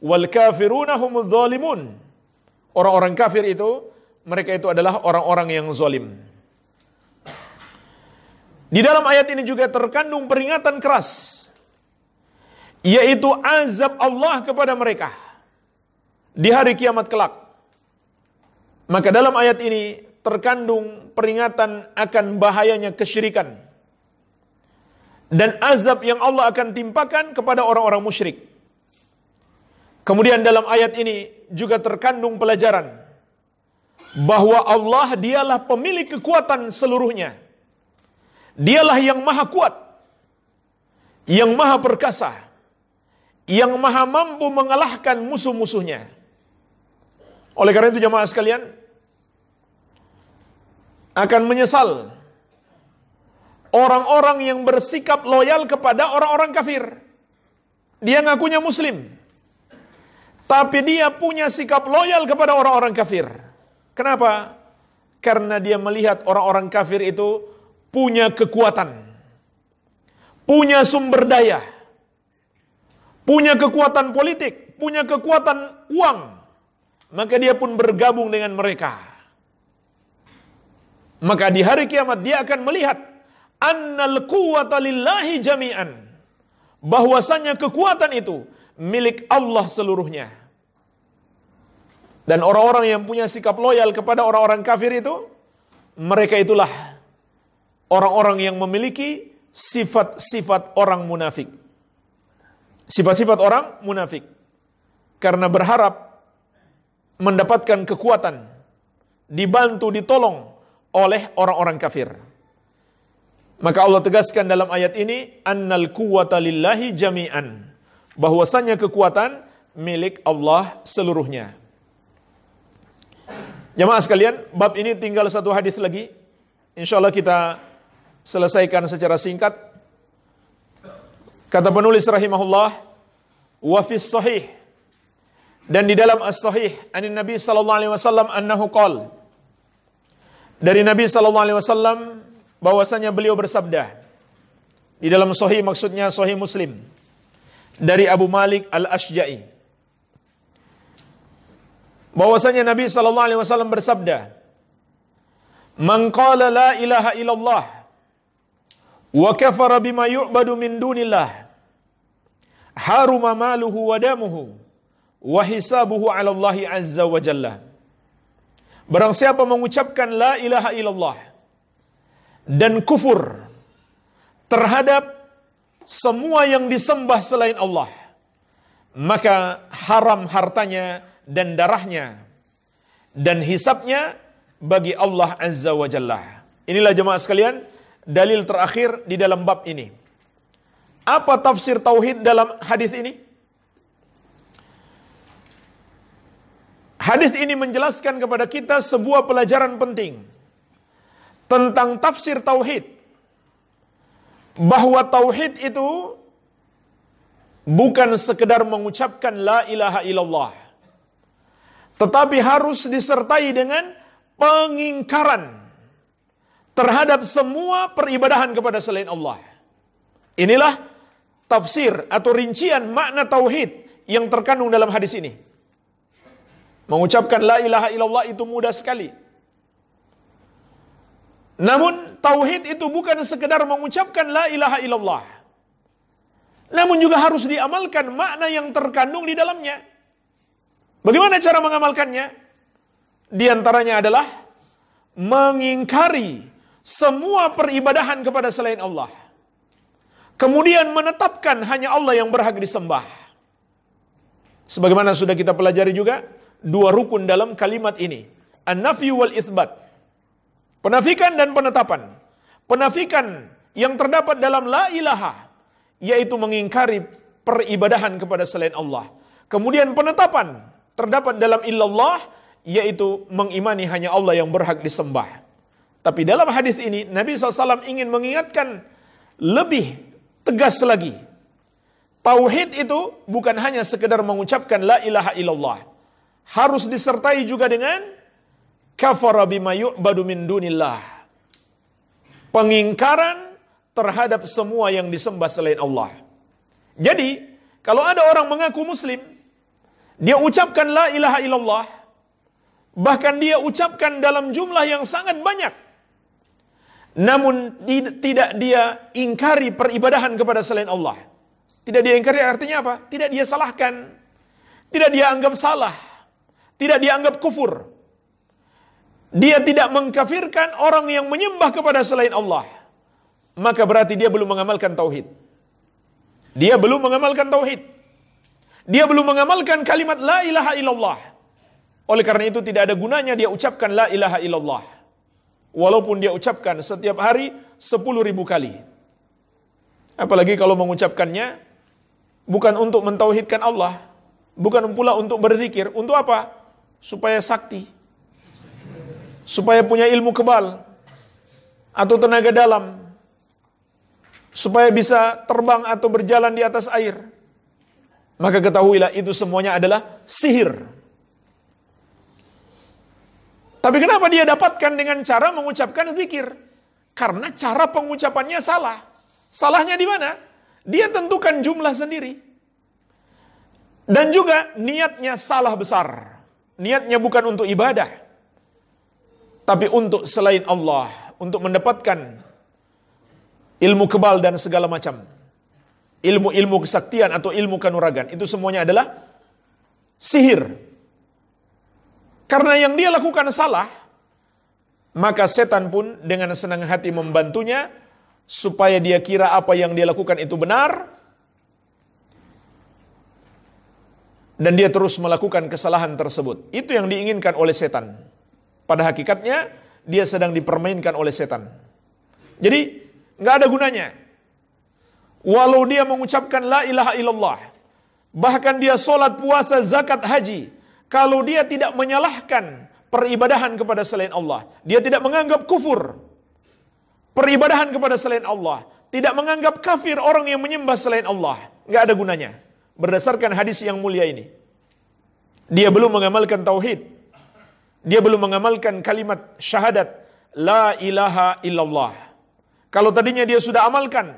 Wal kafiruna zalimun. Orang-orang kafir itu mereka itu adalah orang-orang yang zalim. Di dalam ayat ini juga terkandung peringatan keras yaitu azab Allah kepada mereka di hari kiamat kelak. Maka dalam ayat ini terkandung peringatan akan bahayanya kesyirikan dan azab yang Allah akan timpakan kepada orang-orang musyrik. Kemudian dalam ayat ini juga terkandung pelajaran bahwa Allah dialah pemilik kekuatan seluruhnya. Dialah yang maha kuat, yang maha perkasa yang maha mampu mengalahkan musuh-musuhnya. Oleh karena itu jemaah sekalian akan menyesal orang-orang yang bersikap loyal kepada orang-orang kafir. Dia ngakunya muslim. Tapi dia punya sikap loyal kepada orang-orang kafir. Kenapa? Karena dia melihat orang-orang kafir itu punya kekuatan. Punya sumber daya punya kekuatan politik, punya kekuatan uang, maka dia pun bergabung dengan mereka. Maka di hari kiamat dia akan melihat annal quwwata lillahi jami'an. Bahwasanya kekuatan itu milik Allah seluruhnya. Dan orang-orang yang punya sikap loyal kepada orang-orang kafir itu, mereka itulah orang-orang yang memiliki sifat-sifat orang munafik. Sifat-sifat orang munafik. Karena berharap mendapatkan kekuatan, dibantu, ditolong oleh orang-orang kafir. Maka Allah tegaskan dalam ayat ini, Annal kuwata lillahi jami'an. Bahwasanya kekuatan milik Allah seluruhnya. Jemaah sekalian, bab ini tinggal satu hadis lagi. Insya Allah kita selesaikan secara singkat Kata penulis rahimahullah, wa fis sahih dan di dalam as-sahih anin Nabi sallallahu alaihi wasallam annahu qol dari Nabi sallallahu alaihi wasallam bahwasanya beliau bersabda di dalam sahih maksudnya sahih Muslim dari Abu Malik Al-Asja'i bahwasanya Nabi sallallahu alaihi wasallam bersabda Man qala la ilaha illallah wa kafara bima yu'badu min dunillah haruma maluhu wa damuhu wa hisabuhu 'ala Allah azza wa jalla. Barang siapa mengucapkan la ilaha illallah dan kufur terhadap semua yang disembah selain Allah, maka haram hartanya dan darahnya dan hisapnya bagi Allah azza wa jalla. Inilah jemaah sekalian dalil terakhir di dalam bab ini. Apa tafsir tauhid dalam hadis ini? Hadis ini menjelaskan kepada kita sebuah pelajaran penting tentang tafsir tauhid. Bahwa tauhid itu bukan sekedar mengucapkan la ilaha illallah tetapi harus disertai dengan pengingkaran terhadap semua peribadahan kepada selain Allah. Inilah tafsir atau rincian makna tauhid yang terkandung dalam hadis ini. Mengucapkan la ilaha illallah itu mudah sekali. Namun tauhid itu bukan sekedar mengucapkan la ilaha illallah. Namun juga harus diamalkan makna yang terkandung di dalamnya. Bagaimana cara mengamalkannya? Di antaranya adalah mengingkari semua peribadahan kepada selain Allah Kemudian menetapkan hanya Allah yang berhak disembah. Sebagaimana sudah kita pelajari juga, dua rukun dalam kalimat ini. an wal ithbat. Penafikan dan penetapan. Penafikan yang terdapat dalam la ilaha. Yaitu mengingkari peribadahan kepada selain Allah. Kemudian penetapan terdapat dalam illallah. Yaitu mengimani hanya Allah yang berhak disembah. Tapi dalam hadis ini Nabi SAW ingin mengingatkan lebih tegas lagi. Tauhid itu bukan hanya sekedar mengucapkan la ilaha illallah. Harus disertai juga dengan kafara bima yu'badu min dunillah. Pengingkaran terhadap semua yang disembah selain Allah. Jadi, kalau ada orang mengaku muslim, dia ucapkan la ilaha illallah, bahkan dia ucapkan dalam jumlah yang sangat banyak namun tidak dia ingkari peribadahan kepada selain Allah. Tidak dia ingkari artinya apa? Tidak dia salahkan. Tidak dia anggap salah. Tidak dia anggap kufur. Dia tidak mengkafirkan orang yang menyembah kepada selain Allah. Maka berarti dia belum mengamalkan tauhid. Dia belum mengamalkan tauhid. Dia belum mengamalkan kalimat la ilaha illallah. Oleh karena itu tidak ada gunanya dia ucapkan la ilaha illallah. Walaupun dia ucapkan setiap hari sepuluh ribu kali. Apalagi kalau mengucapkannya bukan untuk mentauhidkan Allah, bukan pula untuk berzikir. Untuk apa? Supaya sakti. Supaya punya ilmu kebal atau tenaga dalam. Supaya bisa terbang atau berjalan di atas air. Maka ketahuilah itu semuanya adalah sihir. Tapi kenapa dia dapatkan dengan cara mengucapkan zikir? Karena cara pengucapannya salah. Salahnya di mana? Dia tentukan jumlah sendiri. Dan juga niatnya salah besar. Niatnya bukan untuk ibadah. Tapi untuk selain Allah. Untuk mendapatkan ilmu kebal dan segala macam. Ilmu-ilmu kesaktian atau ilmu kanuragan. Itu semuanya adalah sihir karena yang dia lakukan salah, maka setan pun dengan senang hati membantunya supaya dia kira apa yang dia lakukan itu benar dan dia terus melakukan kesalahan tersebut. Itu yang diinginkan oleh setan. Pada hakikatnya dia sedang dipermainkan oleh setan. Jadi nggak ada gunanya. Walau dia mengucapkan la ilaha illallah, bahkan dia sholat, puasa, zakat, haji, kalau dia tidak menyalahkan peribadahan kepada selain Allah, dia tidak menganggap kufur peribadahan kepada selain Allah, tidak menganggap kafir orang yang menyembah selain Allah, nggak ada gunanya. Berdasarkan hadis yang mulia ini, dia belum mengamalkan tauhid, dia belum mengamalkan kalimat syahadat la ilaha illallah. Kalau tadinya dia sudah amalkan,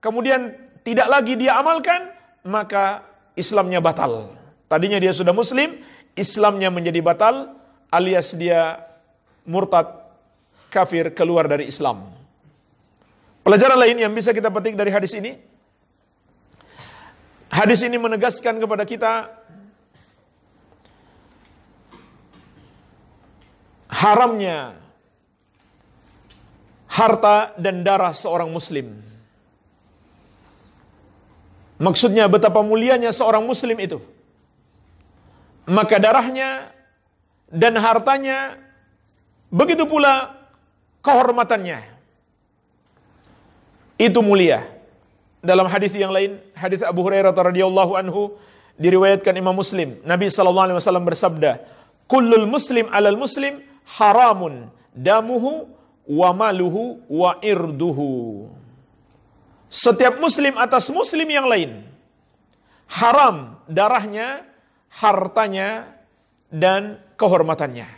kemudian tidak lagi dia amalkan, maka Islamnya batal. Tadinya dia sudah muslim, Islamnya menjadi batal alias dia murtad kafir keluar dari Islam. Pelajaran lain yang bisa kita petik dari hadis ini Hadis ini menegaskan kepada kita haramnya harta dan darah seorang muslim. Maksudnya betapa mulianya seorang muslim itu maka darahnya dan hartanya, begitu pula kehormatannya. Itu mulia. Dalam hadis yang lain, hadis Abu Hurairah radhiyallahu anhu diriwayatkan Imam Muslim. Nabi sallallahu alaihi wasallam bersabda, "Kullul muslim 'alal muslim haramun damuhu wa maluhu wa irduhu." Setiap muslim atas muslim yang lain haram darahnya hartanya, dan kehormatannya.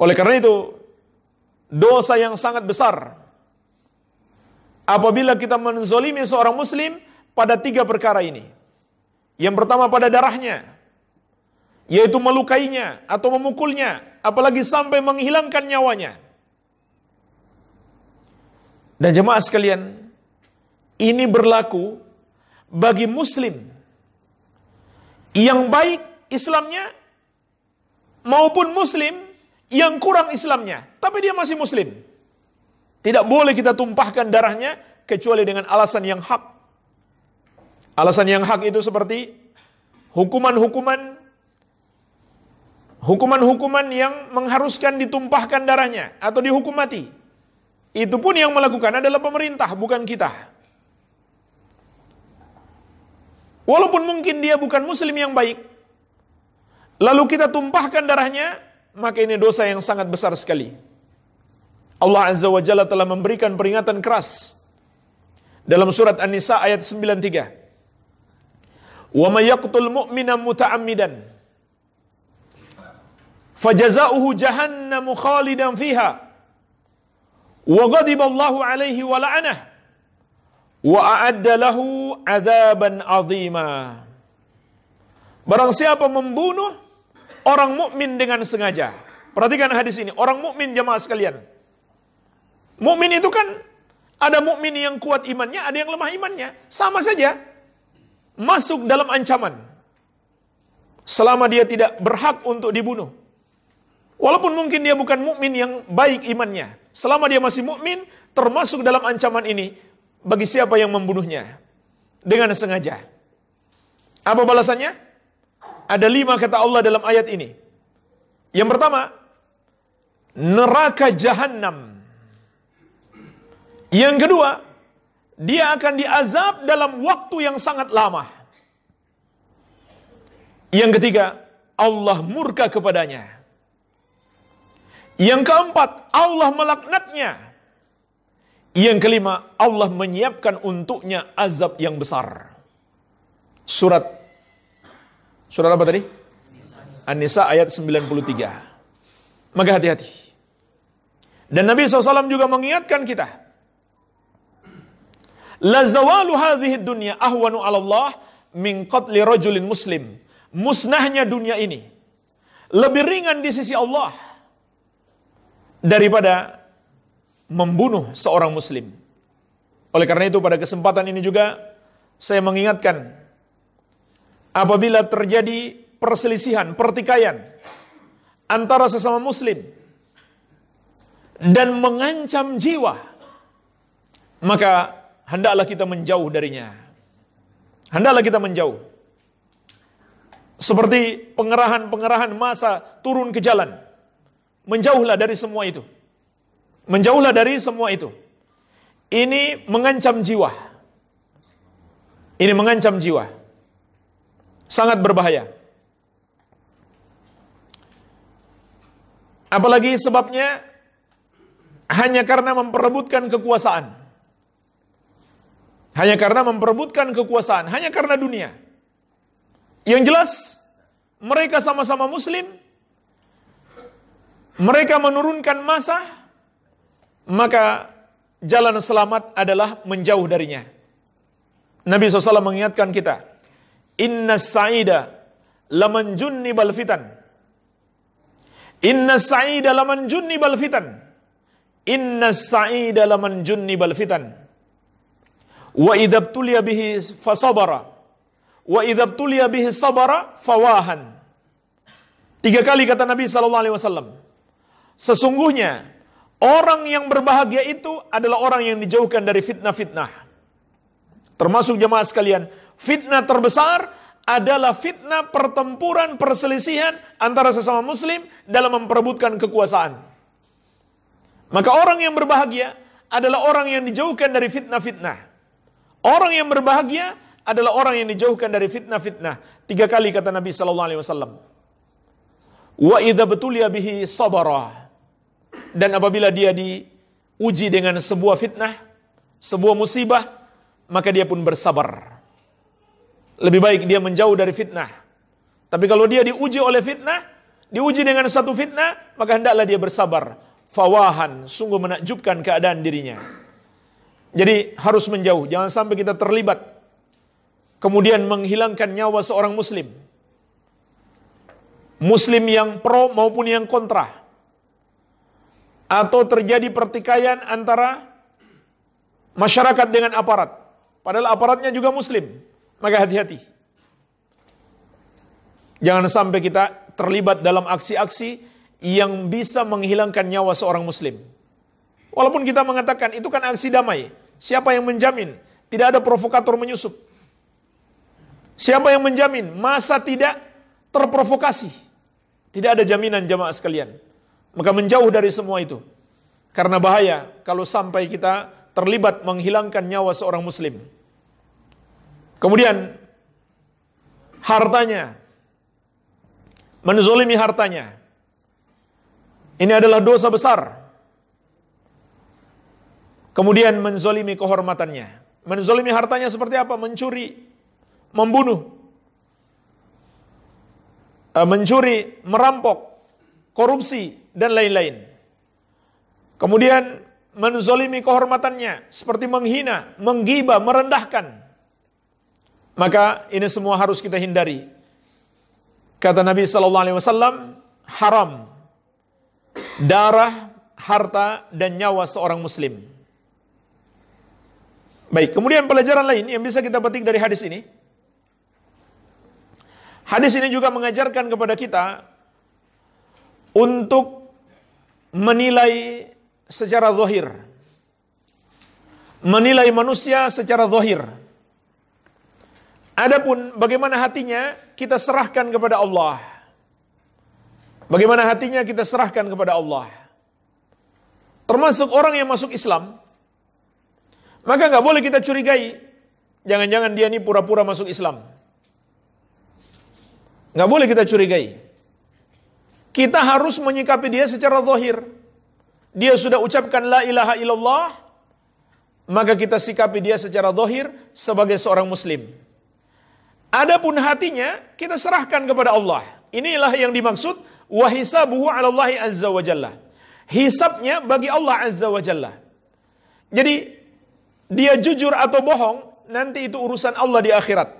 Oleh karena itu, dosa yang sangat besar apabila kita menzolimi seorang muslim pada tiga perkara ini. Yang pertama pada darahnya, yaitu melukainya atau memukulnya, apalagi sampai menghilangkan nyawanya. Dan jemaah sekalian, ini berlaku bagi muslim yang baik Islamnya maupun muslim yang kurang Islamnya, tapi dia masih muslim. Tidak boleh kita tumpahkan darahnya kecuali dengan alasan yang hak. Alasan yang hak itu seperti hukuman-hukuman hukuman-hukuman yang mengharuskan ditumpahkan darahnya atau dihukum mati. Itu pun yang melakukan adalah pemerintah, bukan kita. Walaupun mungkin dia bukan muslim yang baik. Lalu kita tumpahkan darahnya, maka ini dosa yang sangat besar sekali. Allah Azza wa Jalla telah memberikan peringatan keras dalam surat An-Nisa ayat 93. Wa may yaqtul mu'mina muta'ammidan fajaza'uhu jahannamu khalidan fiha wa ghadiba Allahu alaihi wa la'anahu wa a'adda lahu adzaban azima. Barang siapa membunuh orang mukmin dengan sengaja. Perhatikan hadis ini, orang mukmin jemaah sekalian. Mukmin itu kan ada mukmin yang kuat imannya, ada yang lemah imannya. Sama saja masuk dalam ancaman. Selama dia tidak berhak untuk dibunuh. Walaupun mungkin dia bukan mukmin yang baik imannya, selama dia masih mukmin termasuk dalam ancaman ini bagi siapa yang membunuhnya dengan sengaja. Apa balasannya? Ada lima kata Allah dalam ayat ini. Yang pertama, neraka jahanam. Yang kedua, dia akan diazab dalam waktu yang sangat lama. Yang ketiga, Allah murka kepadanya. Yang keempat, Allah melaknatnya yang kelima, Allah menyiapkan untuknya azab yang besar. Surat Surat apa tadi? An-Nisa ayat 93. Maka hati-hati. Dan Nabi SAW juga mengingatkan kita. Lazawalu hadhihi dunya ahwanu ala Allah min qatli rajulin muslim. Musnahnya dunia ini. Lebih ringan di sisi Allah. Daripada membunuh seorang muslim. Oleh karena itu pada kesempatan ini juga saya mengingatkan apabila terjadi perselisihan, pertikaian antara sesama muslim dan mengancam jiwa, maka hendaklah kita menjauh darinya. Hendaklah kita menjauh. Seperti pengerahan-pengerahan masa turun ke jalan. Menjauhlah dari semua itu. Menjauhlah dari semua itu. Ini mengancam jiwa. Ini mengancam jiwa. Sangat berbahaya. Apalagi sebabnya hanya karena memperebutkan kekuasaan. Hanya karena memperebutkan kekuasaan, hanya karena dunia. Yang jelas, mereka sama-sama muslim. Mereka menurunkan masa maka jalan selamat adalah menjauh darinya. Nabi SAW mengingatkan kita, Inna sa'ida laman bal fitan. Inna sa'ida laman bal fitan. Inna sa'ida laman bal fitan. Wa idab tulia bihi fasabara. Wa idab tulia bihi sabara fawahan. Tiga kali kata Nabi SAW. Sesungguhnya Orang yang berbahagia itu adalah orang yang dijauhkan dari fitnah-fitnah. Termasuk jemaah sekalian, fitnah terbesar adalah fitnah pertempuran perselisihan antara sesama muslim dalam memperebutkan kekuasaan. Maka orang yang berbahagia adalah orang yang dijauhkan dari fitnah-fitnah. Orang yang berbahagia adalah orang yang dijauhkan dari fitnah-fitnah. Tiga kali kata Nabi sallallahu alaihi wasallam. Wa idha betulia bihi sabarah dan apabila dia diuji dengan sebuah fitnah, sebuah musibah, maka dia pun bersabar. Lebih baik dia menjauh dari fitnah. Tapi kalau dia diuji oleh fitnah, diuji dengan satu fitnah, maka hendaklah dia bersabar. Fawahan, sungguh menakjubkan keadaan dirinya. Jadi harus menjauh, jangan sampai kita terlibat. Kemudian menghilangkan nyawa seorang muslim. Muslim yang pro maupun yang kontra atau terjadi pertikaian antara masyarakat dengan aparat. Padahal aparatnya juga muslim. Maka hati-hati. Jangan sampai kita terlibat dalam aksi-aksi yang bisa menghilangkan nyawa seorang muslim. Walaupun kita mengatakan itu kan aksi damai. Siapa yang menjamin tidak ada provokator menyusup? Siapa yang menjamin masa tidak terprovokasi? Tidak ada jaminan jamaah sekalian. Maka menjauh dari semua itu. Karena bahaya kalau sampai kita terlibat menghilangkan nyawa seorang muslim. Kemudian hartanya menzolimi hartanya. Ini adalah dosa besar. Kemudian menzolimi kehormatannya. Menzolimi hartanya seperti apa? Mencuri, membunuh, eh, mencuri, merampok, korupsi, dan lain-lain. Kemudian menzolimi kehormatannya, seperti menghina, menggiba, merendahkan. Maka ini semua harus kita hindari. Kata Nabi Sallallahu Alaihi Wasallam, haram darah, harta, dan nyawa seorang Muslim. Baik, kemudian pelajaran lain yang bisa kita petik dari hadis ini. Hadis ini juga mengajarkan kepada kita untuk menilai secara zahir. Menilai manusia secara zahir. Adapun bagaimana hatinya kita serahkan kepada Allah. Bagaimana hatinya kita serahkan kepada Allah. Termasuk orang yang masuk Islam, maka nggak boleh kita curigai. Jangan-jangan dia ini pura-pura masuk Islam. Nggak boleh kita curigai. Kita harus menyikapi dia secara zahir. Dia sudah ucapkan la ilaha illallah, maka kita sikapi dia secara zahir sebagai seorang muslim. Adapun hatinya kita serahkan kepada Allah. Inilah yang dimaksud wa hisabuhu 'ala Allah azza wa jalla. Hisabnya bagi Allah azza wa jalla. Jadi dia jujur atau bohong nanti itu urusan Allah di akhirat.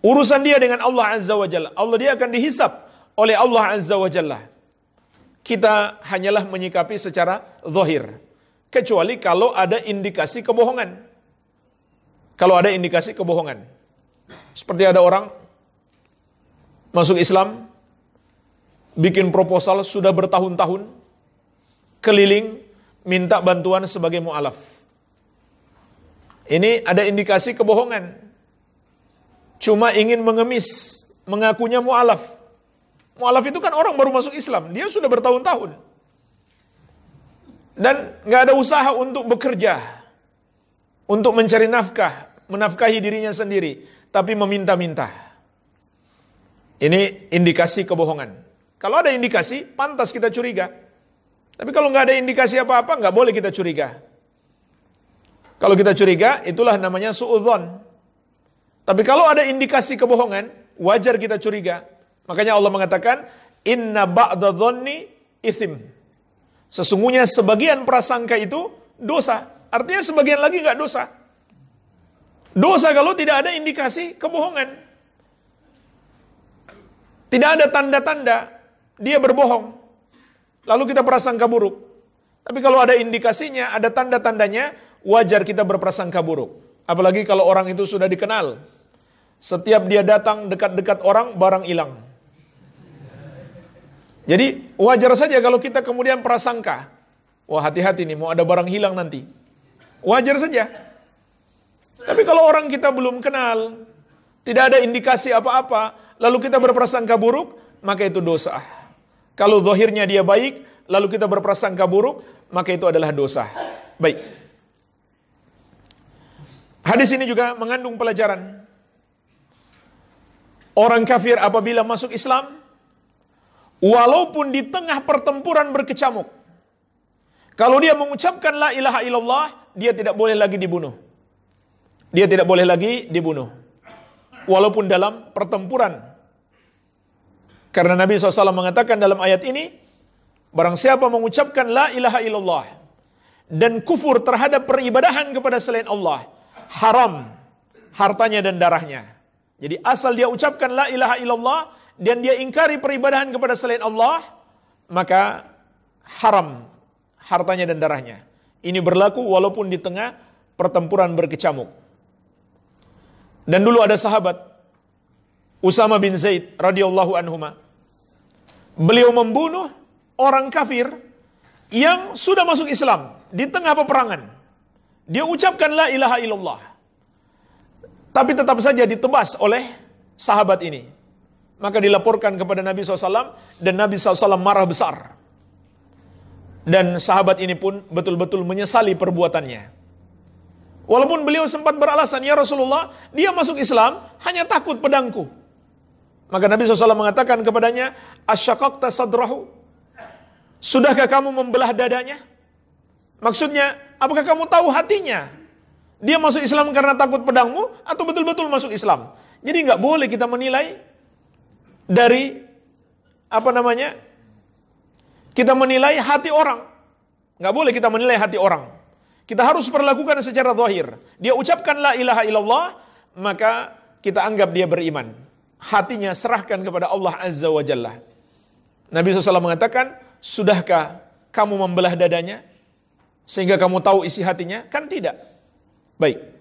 Urusan dia dengan Allah azza wa jalla. Allah dia akan dihisab oleh Allah Azza wa Jalla. Kita hanyalah menyikapi secara zahir. Kecuali kalau ada indikasi kebohongan. Kalau ada indikasi kebohongan. Seperti ada orang masuk Islam, bikin proposal sudah bertahun-tahun, keliling, minta bantuan sebagai mu'alaf. Ini ada indikasi kebohongan. Cuma ingin mengemis, mengakunya mu'alaf Mu'alaf itu kan orang baru masuk Islam. Dia sudah bertahun-tahun. Dan nggak ada usaha untuk bekerja. Untuk mencari nafkah. Menafkahi dirinya sendiri. Tapi meminta-minta. Ini indikasi kebohongan. Kalau ada indikasi, pantas kita curiga. Tapi kalau nggak ada indikasi apa-apa, nggak boleh kita curiga. Kalau kita curiga, itulah namanya suudzon. Tapi kalau ada indikasi kebohongan, wajar kita curiga. Makanya Allah mengatakan, Inna ba'da dhanni isim. Sesungguhnya sebagian prasangka itu dosa. Artinya sebagian lagi nggak dosa. Dosa kalau tidak ada indikasi kebohongan. Tidak ada tanda-tanda dia berbohong. Lalu kita prasangka buruk. Tapi kalau ada indikasinya, ada tanda-tandanya, wajar kita berprasangka buruk. Apalagi kalau orang itu sudah dikenal. Setiap dia datang dekat-dekat orang, barang hilang. Jadi wajar saja kalau kita kemudian prasangka. Wah hati-hati nih mau ada barang hilang nanti. Wajar saja. Tapi kalau orang kita belum kenal, tidak ada indikasi apa-apa, lalu kita berprasangka buruk, maka itu dosa. Kalau zahirnya dia baik, lalu kita berprasangka buruk, maka itu adalah dosa. Baik. Hadis ini juga mengandung pelajaran. Orang kafir apabila masuk Islam, Walaupun di tengah pertempuran berkecamuk. Kalau dia mengucapkan la ilaha illallah, dia tidak boleh lagi dibunuh. Dia tidak boleh lagi dibunuh. Walaupun dalam pertempuran. Karena Nabi SAW mengatakan dalam ayat ini, Barang siapa mengucapkan la ilaha illallah dan kufur terhadap peribadahan kepada selain Allah, haram hartanya dan darahnya. Jadi asal dia ucapkan la ilaha illallah, dan dia ingkari peribadahan kepada selain Allah, maka haram hartanya dan darahnya. Ini berlaku walaupun di tengah pertempuran berkecamuk. Dan dulu ada sahabat Usama bin Zaid radhiyallahu anhu. Beliau membunuh orang kafir yang sudah masuk Islam di tengah peperangan. Dia ucapkan la ilaha illallah. Tapi tetap saja ditebas oleh sahabat ini. Maka dilaporkan kepada Nabi SAW dan Nabi SAW marah besar. Dan sahabat ini pun betul-betul menyesali perbuatannya. Walaupun beliau sempat beralasan, ya Rasulullah, dia masuk Islam hanya takut pedangku. Maka Nabi SAW mengatakan kepadanya, Asyakakta sadrahu. Sudahkah kamu membelah dadanya? Maksudnya, apakah kamu tahu hatinya? Dia masuk Islam karena takut pedangmu atau betul-betul masuk Islam? Jadi nggak boleh kita menilai dari apa namanya? Kita menilai hati orang. Nggak boleh kita menilai hati orang. Kita harus perlakukan secara zahir. Dia ucapkan la ilaha illallah, maka kita anggap dia beriman. Hatinya serahkan kepada Allah Azza wa Jalla. Nabi SAW mengatakan, Sudahkah kamu membelah dadanya? Sehingga kamu tahu isi hatinya? Kan tidak. Baik.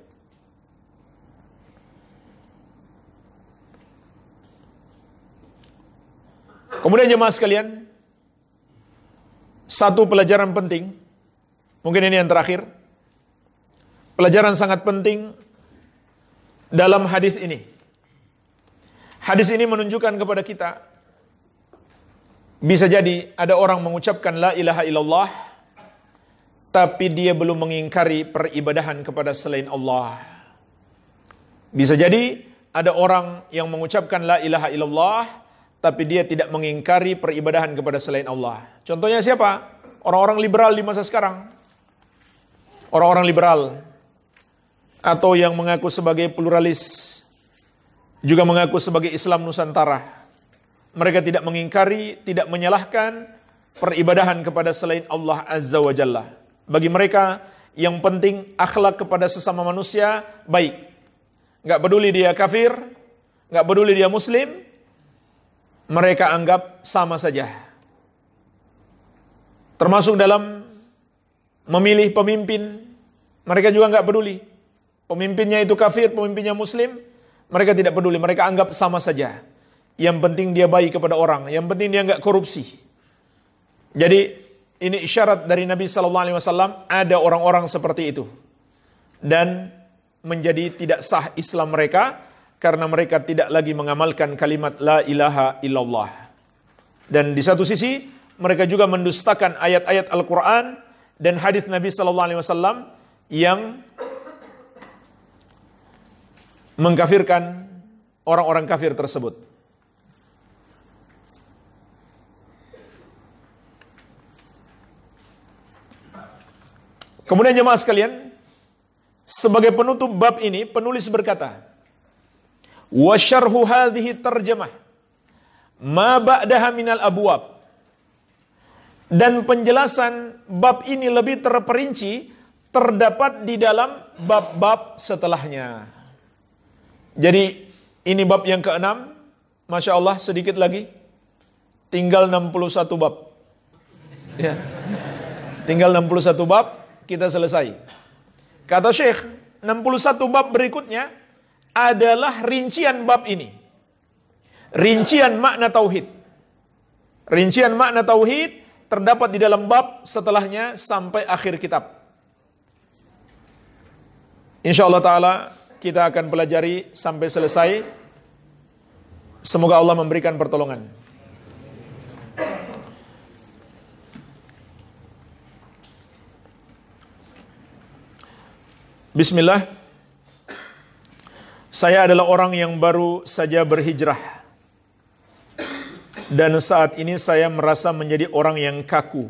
Kemudian jemaah sekalian, satu pelajaran penting, mungkin ini yang terakhir, pelajaran sangat penting dalam hadis ini. Hadis ini menunjukkan kepada kita, bisa jadi ada orang mengucapkan la ilaha illallah, tapi dia belum mengingkari peribadahan kepada selain Allah. Bisa jadi ada orang yang mengucapkan la ilaha illallah, tapi dia tidak mengingkari peribadahan kepada selain Allah. Contohnya siapa? Orang-orang liberal di masa sekarang. Orang-orang liberal atau yang mengaku sebagai pluralis juga mengaku sebagai Islam Nusantara. Mereka tidak mengingkari, tidak menyalahkan peribadahan kepada selain Allah Azza wa Jalla. Bagi mereka yang penting akhlak kepada sesama manusia baik. Gak peduli dia kafir, gak peduli dia muslim, mereka anggap sama saja. Termasuk dalam memilih pemimpin, mereka juga nggak peduli. Pemimpinnya itu kafir, pemimpinnya muslim, mereka tidak peduli, mereka anggap sama saja. Yang penting dia baik kepada orang, yang penting dia nggak korupsi. Jadi ini isyarat dari Nabi Sallallahu Alaihi Wasallam ada orang-orang seperti itu dan menjadi tidak sah Islam mereka karena mereka tidak lagi mengamalkan kalimat la ilaha illallah. Dan di satu sisi mereka juga mendustakan ayat-ayat Al-Qur'an dan hadis Nabi saw yang mengkafirkan orang-orang kafir tersebut. Kemudian jemaah sekalian, sebagai penutup bab ini penulis berkata, wa syarhu hadhihi tarjamah ma ba'daha minal abwab dan penjelasan bab ini lebih terperinci terdapat di dalam bab-bab setelahnya. Jadi ini bab yang keenam, Masya Allah sedikit lagi, tinggal 61 bab. Ya. Tinggal 61 bab, kita selesai. Kata Syekh, 61 bab berikutnya adalah rincian bab ini. Rincian makna tauhid. Rincian makna tauhid terdapat di dalam bab setelahnya sampai akhir kitab. Insya Allah Ta'ala kita akan pelajari sampai selesai. Semoga Allah memberikan pertolongan. Bismillah. Saya adalah orang yang baru saja berhijrah. Dan saat ini saya merasa menjadi orang yang kaku.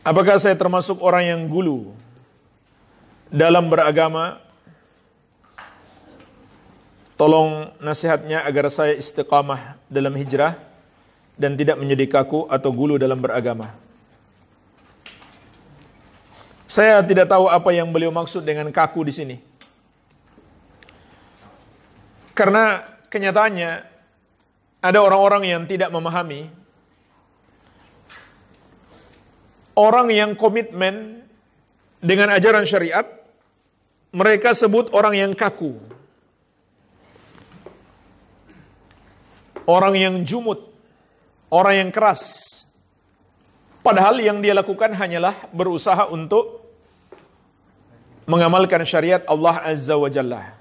Apakah saya termasuk orang yang gulu dalam beragama? Tolong nasihatnya agar saya istiqamah dalam hijrah dan tidak menjadi kaku atau gulu dalam beragama. Saya tidak tahu apa yang beliau maksud dengan kaku di sini. Karena kenyataannya ada orang-orang yang tidak memahami orang yang komitmen dengan ajaran syariat mereka sebut orang yang kaku. Orang yang jumut, orang yang keras. Padahal yang dia lakukan hanyalah berusaha untuk mengamalkan syariat Allah Azza wa Jalla.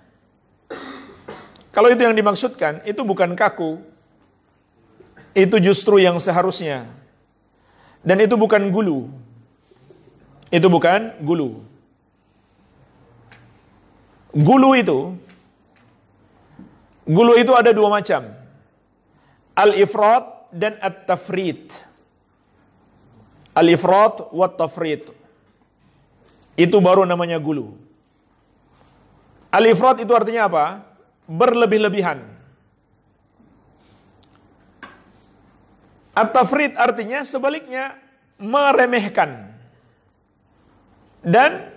Kalau itu yang dimaksudkan, itu bukan kaku. Itu justru yang seharusnya. Dan itu bukan gulu. Itu bukan gulu. Gulu itu gulu itu ada dua macam. Al-ifrat dan at-tafrit. Al-ifrat wa tafrit. Itu baru namanya gulu. Al-ifrat itu artinya apa? berlebih-lebihan. At-tafrid artinya sebaliknya meremehkan. Dan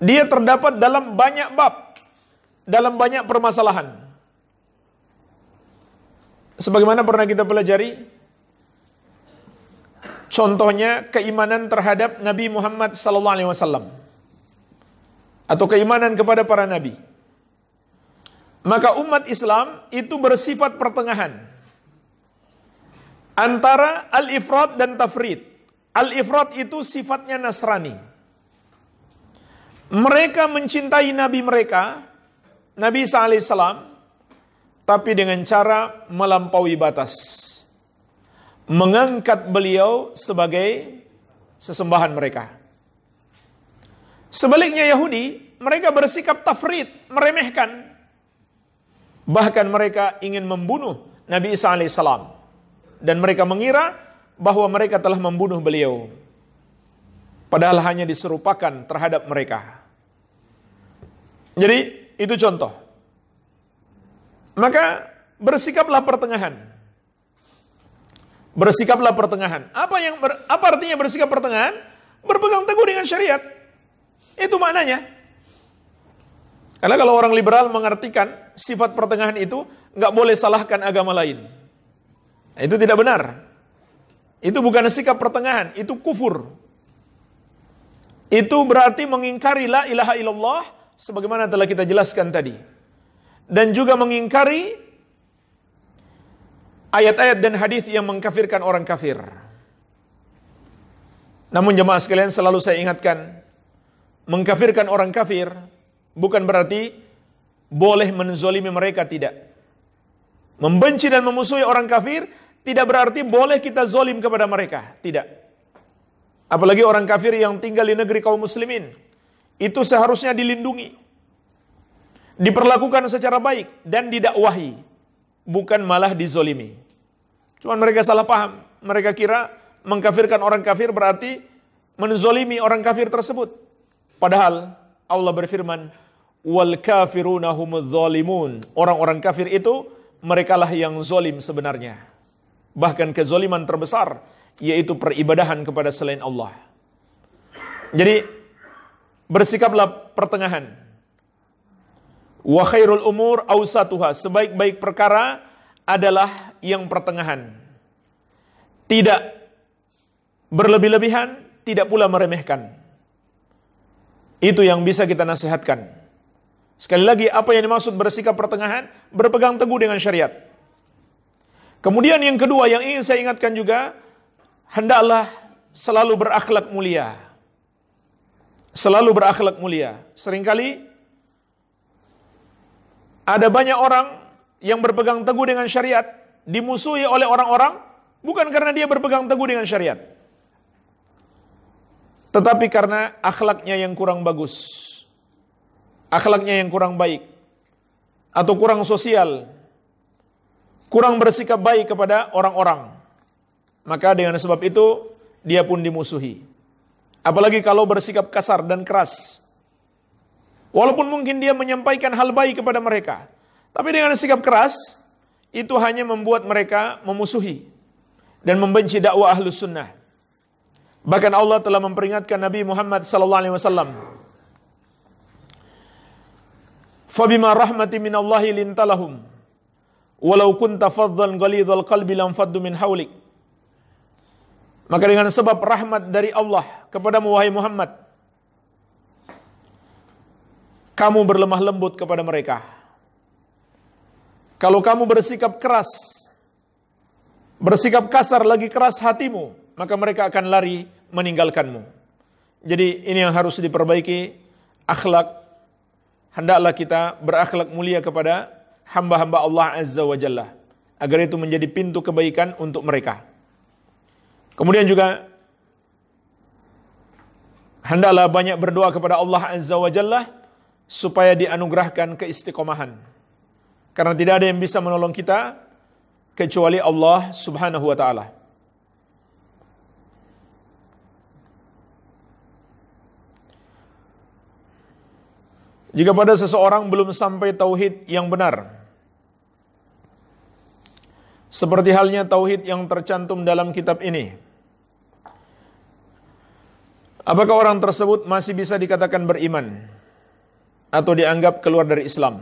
dia terdapat dalam banyak bab, dalam banyak permasalahan. Sebagaimana pernah kita pelajari, contohnya keimanan terhadap Nabi Muhammad SAW atau keimanan kepada para nabi. Maka umat Islam itu bersifat pertengahan antara al-ifrat dan tafrid. Al-ifrat itu sifatnya Nasrani. Mereka mencintai nabi mereka, Nabi Isa alaihissalam, tapi dengan cara melampaui batas. Mengangkat beliau sebagai sesembahan mereka. Sebaliknya Yahudi, mereka bersikap tafrid, meremehkan Bahkan mereka ingin membunuh Nabi Isa alaihissalam. Dan mereka mengira bahwa mereka telah membunuh beliau. Padahal hanya diserupakan terhadap mereka. Jadi itu contoh. Maka bersikaplah pertengahan. Bersikaplah pertengahan. Apa yang ber, apa artinya bersikap pertengahan? Berpegang teguh dengan syariat. Itu maknanya. Karena kalau orang liberal mengartikan sifat pertengahan itu, nggak boleh salahkan agama lain. Nah, itu tidak benar. Itu bukan sikap pertengahan, itu kufur. Itu berarti mengingkari la ilaha illallah sebagaimana telah kita jelaskan tadi. Dan juga mengingkari ayat-ayat dan hadis yang mengkafirkan orang kafir. Namun jemaah sekalian selalu saya ingatkan, mengkafirkan orang kafir bukan berarti boleh menzolimi mereka tidak. Membenci dan memusuhi orang kafir tidak berarti boleh kita zolim kepada mereka. Tidak. Apalagi orang kafir yang tinggal di negeri kaum muslimin. Itu seharusnya dilindungi. Diperlakukan secara baik dan didakwahi. Bukan malah dizolimi. cuma mereka salah paham. Mereka kira mengkafirkan orang kafir berarti menzolimi orang kafir tersebut. Padahal Allah berfirman, wal kafiruna humudz zalimun. Orang-orang kafir itu merekalah yang zolim sebenarnya. Bahkan kezoliman terbesar yaitu peribadahan kepada selain Allah. Jadi bersikaplah pertengahan. Wa khairul umur ausatuha, sebaik-baik perkara adalah yang pertengahan. Tidak berlebih-lebihan, tidak pula meremehkan. Itu yang bisa kita nasihatkan. Sekali lagi, apa yang dimaksud bersikap pertengahan? Berpegang teguh dengan syariat. Kemudian yang kedua yang ingin saya ingatkan juga, hendaklah selalu berakhlak mulia. Selalu berakhlak mulia. Seringkali ada banyak orang yang berpegang teguh dengan syariat dimusuhi oleh orang-orang bukan karena dia berpegang teguh dengan syariat. Tetapi karena akhlaknya yang kurang bagus akhlaknya yang kurang baik atau kurang sosial, kurang bersikap baik kepada orang-orang, maka dengan sebab itu dia pun dimusuhi. Apalagi kalau bersikap kasar dan keras. Walaupun mungkin dia menyampaikan hal baik kepada mereka, tapi dengan sikap keras itu hanya membuat mereka memusuhi dan membenci dakwah ahlus sunnah. Bahkan Allah telah memperingatkan Nabi Muhammad SAW. Fabima rahmati minallahi lintalahum. Walau kunta faddan ghalidhal qalbi lam min hawlik. Maka dengan sebab rahmat dari Allah kepadamu wahai Muhammad, kamu berlemah lembut kepada mereka. Kalau kamu bersikap keras, bersikap kasar lagi keras hatimu, maka mereka akan lari meninggalkanmu. Jadi ini yang harus diperbaiki, akhlak hendaklah kita berakhlak mulia kepada hamba-hamba Allah Azza wa Jalla agar itu menjadi pintu kebaikan untuk mereka. Kemudian juga hendaklah banyak berdoa kepada Allah Azza wa Jalla supaya dianugerahkan keistiqomahan. Karena tidak ada yang bisa menolong kita kecuali Allah Subhanahu wa taala. Jika pada seseorang belum sampai tauhid yang benar, seperti halnya tauhid yang tercantum dalam kitab ini, apakah orang tersebut masih bisa dikatakan beriman atau dianggap keluar dari Islam?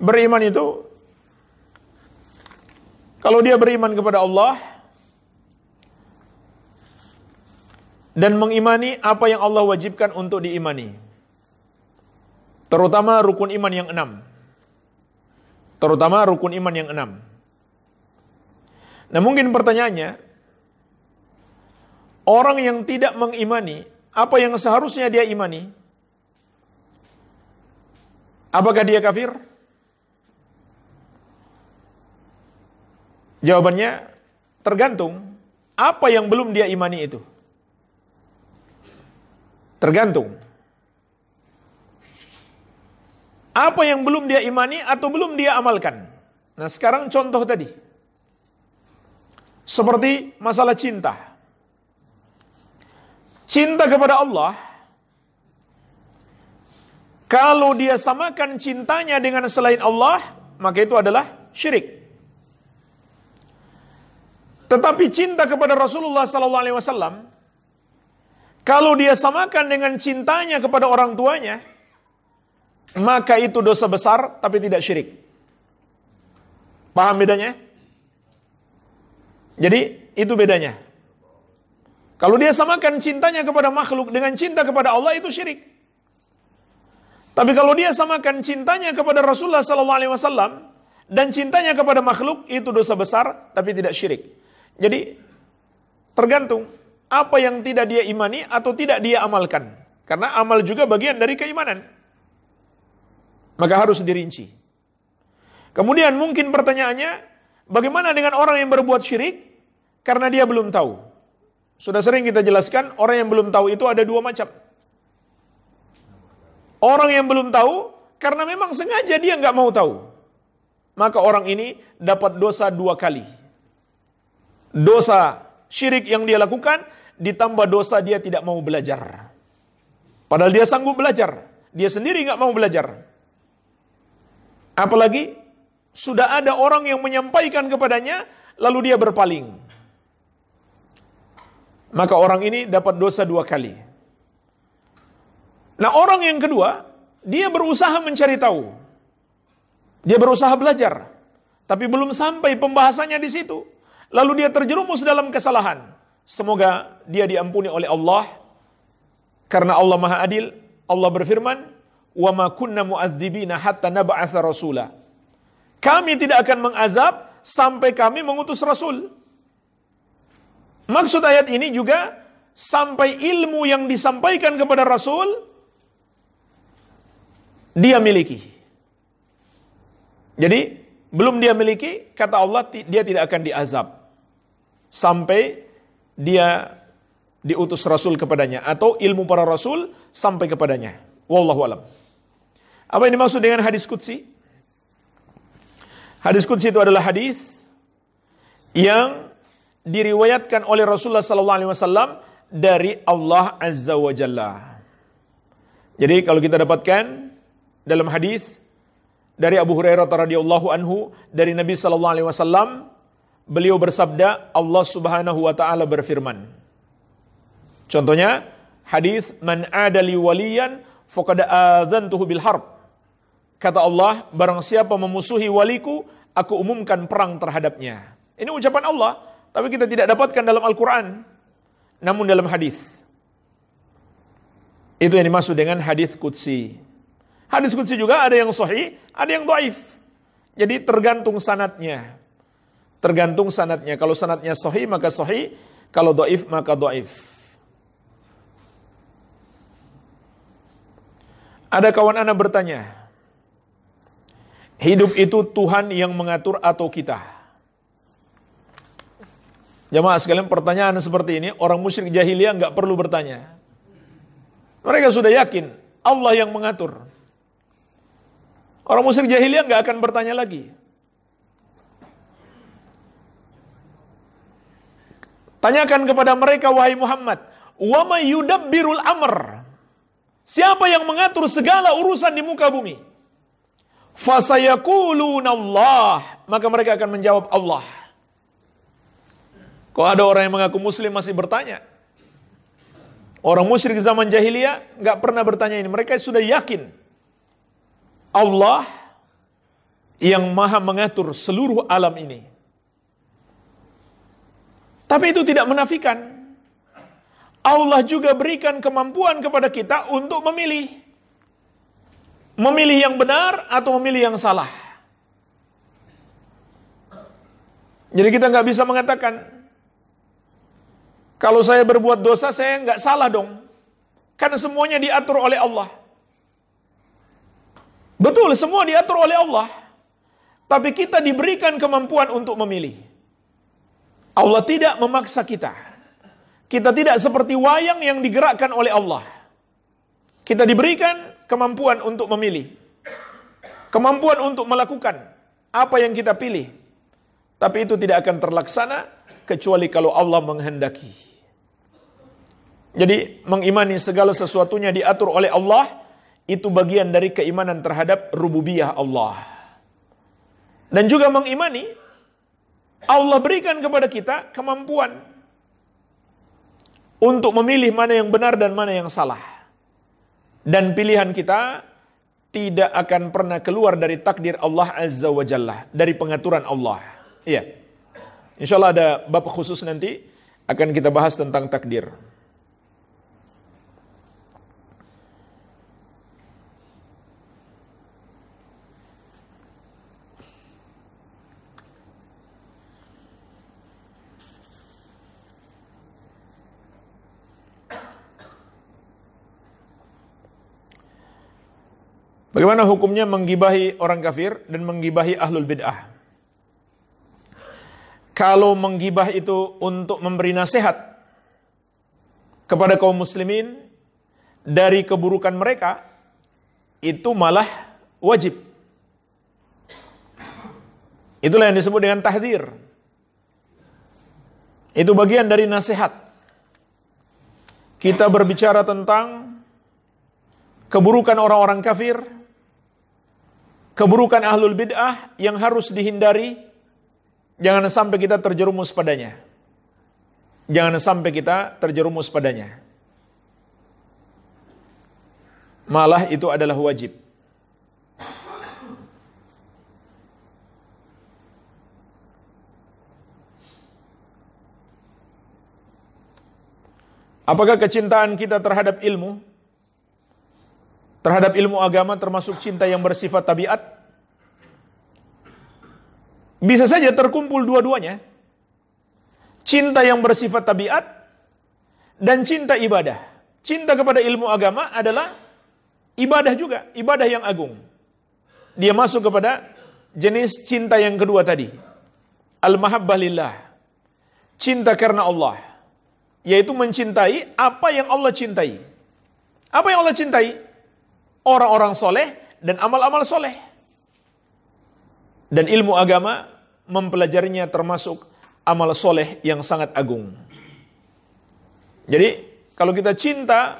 Beriman itu, kalau dia beriman kepada Allah, dan mengimani apa yang Allah wajibkan untuk diimani. Terutama rukun iman yang enam. Terutama rukun iman yang enam. Nah mungkin pertanyaannya, orang yang tidak mengimani apa yang seharusnya dia imani, apakah dia kafir? Jawabannya tergantung apa yang belum dia imani itu. Tergantung. Apa yang belum dia imani atau belum dia amalkan. Nah sekarang contoh tadi. Seperti masalah cinta. Cinta kepada Allah, kalau dia samakan cintanya dengan selain Allah, maka itu adalah syirik. Tetapi cinta kepada Rasulullah SAW kalau dia samakan dengan cintanya kepada orang tuanya, maka itu dosa besar tapi tidak syirik. Paham bedanya? Jadi itu bedanya. Kalau dia samakan cintanya kepada makhluk dengan cinta kepada Allah itu syirik. Tapi kalau dia samakan cintanya kepada Rasulullah sallallahu alaihi wasallam dan cintanya kepada makhluk itu dosa besar tapi tidak syirik. Jadi tergantung apa yang tidak dia imani atau tidak dia amalkan. Karena amal juga bagian dari keimanan. Maka harus dirinci. Kemudian mungkin pertanyaannya, bagaimana dengan orang yang berbuat syirik karena dia belum tahu? Sudah sering kita jelaskan, orang yang belum tahu itu ada dua macam. Orang yang belum tahu, karena memang sengaja dia nggak mau tahu. Maka orang ini dapat dosa dua kali. Dosa syirik yang dia lakukan, ditambah dosa dia tidak mau belajar. Padahal dia sanggup belajar. Dia sendiri nggak mau belajar. Apalagi sudah ada orang yang menyampaikan kepadanya, lalu dia berpaling. Maka orang ini dapat dosa dua kali. Nah orang yang kedua, dia berusaha mencari tahu. Dia berusaha belajar. Tapi belum sampai pembahasannya di situ lalu dia terjerumus dalam kesalahan. Semoga dia diampuni oleh Allah karena Allah Maha Adil. Allah berfirman, "Wa ma kunna mu'adzibina hatta nab'atsa rasula." Kami tidak akan mengazab sampai kami mengutus rasul. Maksud ayat ini juga sampai ilmu yang disampaikan kepada rasul dia miliki. Jadi belum dia miliki, kata Allah dia tidak akan diazab sampai dia diutus rasul kepadanya atau ilmu para rasul sampai kepadanya. Wallahu alam. Apa yang dimaksud dengan hadis qudsi? Hadis qudsi itu adalah hadis yang diriwayatkan oleh Rasulullah sallallahu alaihi wasallam dari Allah azza wa jalla. Jadi kalau kita dapatkan dalam hadis dari Abu Hurairah radhiyallahu anhu dari Nabi sallallahu alaihi wasallam beliau bersabda Allah Subhanahu wa taala berfirman. Contohnya hadis man adali waliyan faqad adzantuhu bil harb. Kata Allah, barang siapa memusuhi waliku, aku umumkan perang terhadapnya. Ini ucapan Allah, tapi kita tidak dapatkan dalam Al-Qur'an, namun dalam hadis. Itu yang dimaksud dengan hadis qudsi. Hadis qudsi juga ada yang sahih, ada yang dhaif. Jadi tergantung sanatnya. Tergantung sanatnya. Kalau sanatnya sohi maka sohi, kalau doif maka doif. Ada kawan anak bertanya, hidup itu Tuhan yang mengatur atau kita? Jamaah sekalian pertanyaan seperti ini, orang musyrik jahiliyah nggak perlu bertanya. Mereka sudah yakin Allah yang mengatur. Orang musyrik jahiliyah nggak akan bertanya lagi. Tanyakan kepada mereka wahai Muhammad, wa yudabbirul amr? Siapa yang mengatur segala urusan di muka bumi? Fasayakuluna Allah. Maka mereka akan menjawab Allah. Kok ada orang yang mengaku muslim masih bertanya? Orang musyrik zaman jahiliyah nggak pernah bertanya ini. Mereka sudah yakin Allah yang maha mengatur seluruh alam ini. Tapi itu tidak menafikan. Allah juga berikan kemampuan kepada kita untuk memilih. Memilih yang benar atau memilih yang salah. Jadi kita nggak bisa mengatakan, kalau saya berbuat dosa, saya nggak salah dong. Karena semuanya diatur oleh Allah. Betul, semua diatur oleh Allah. Tapi kita diberikan kemampuan untuk memilih. Allah tidak memaksa kita. Kita tidak seperti wayang yang digerakkan oleh Allah. Kita diberikan kemampuan untuk memilih. Kemampuan untuk melakukan apa yang kita pilih. Tapi itu tidak akan terlaksana kecuali kalau Allah menghendaki. Jadi mengimani segala sesuatunya diatur oleh Allah itu bagian dari keimanan terhadap rububiyah Allah. Dan juga mengimani Allah berikan kepada kita kemampuan untuk memilih mana yang benar dan mana yang salah. Dan pilihan kita tidak akan pernah keluar dari takdir Allah Azza wa Jalla, dari pengaturan Allah. Iya. Insya Allah ada bab khusus nanti akan kita bahas tentang takdir. Bagaimana hukumnya menggibahi orang kafir dan menggibahi ahlul bid'ah? Kalau menggibah itu untuk memberi nasihat kepada kaum muslimin dari keburukan mereka, itu malah wajib. Itulah yang disebut dengan tahdir. Itu bagian dari nasihat. Kita berbicara tentang keburukan orang-orang kafir, keburukan ahlul bid'ah yang harus dihindari, jangan sampai kita terjerumus padanya. Jangan sampai kita terjerumus padanya. Malah itu adalah wajib. Apakah kecintaan kita terhadap ilmu terhadap ilmu agama termasuk cinta yang bersifat tabiat? Bisa saja terkumpul dua-duanya. Cinta yang bersifat tabiat dan cinta ibadah. Cinta kepada ilmu agama adalah ibadah juga, ibadah yang agung. Dia masuk kepada jenis cinta yang kedua tadi. Al-mahabbah lillah. Cinta karena Allah. Yaitu mencintai apa yang Allah cintai. Apa yang Allah cintai? orang-orang soleh dan amal-amal soleh. Dan ilmu agama mempelajarinya termasuk amal soleh yang sangat agung. Jadi kalau kita cinta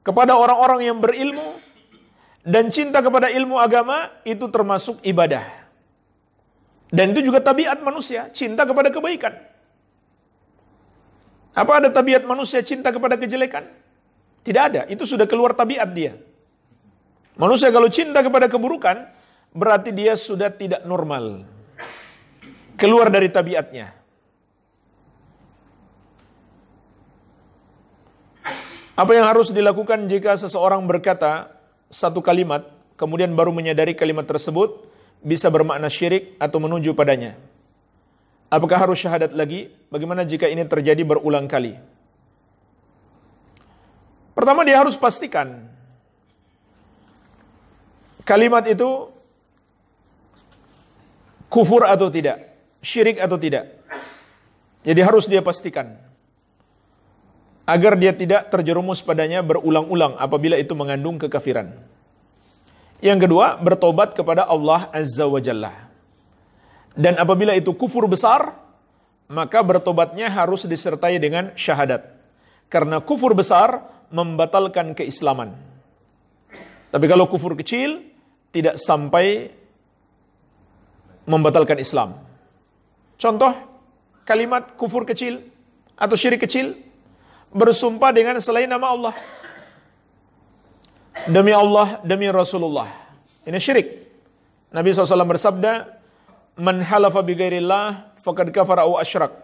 kepada orang-orang yang berilmu dan cinta kepada ilmu agama itu termasuk ibadah. Dan itu juga tabiat manusia, cinta kepada kebaikan. Apa ada tabiat manusia cinta kepada kejelekan? Tidak ada, itu sudah keluar tabiat dia. Manusia kalau cinta kepada keburukan, berarti dia sudah tidak normal. Keluar dari tabiatnya. Apa yang harus dilakukan jika seseorang berkata satu kalimat, kemudian baru menyadari kalimat tersebut bisa bermakna syirik atau menuju padanya? Apakah harus syahadat lagi? Bagaimana jika ini terjadi berulang kali? Pertama dia harus pastikan kalimat itu kufur atau tidak, syirik atau tidak. Jadi harus dia pastikan agar dia tidak terjerumus padanya berulang-ulang apabila itu mengandung kekafiran. Yang kedua, bertobat kepada Allah Azza wa Jalla. Dan apabila itu kufur besar, maka bertobatnya harus disertai dengan syahadat. Karena kufur besar membatalkan keislaman. Tapi kalau kufur kecil, tidak sampai membatalkan Islam. Contoh kalimat kufur kecil atau syirik kecil bersumpah dengan selain nama Allah. Demi Allah, demi Rasulullah. Ini syirik. Nabi SAW bersabda, Man halafa bi ghairillah faqad asyrak.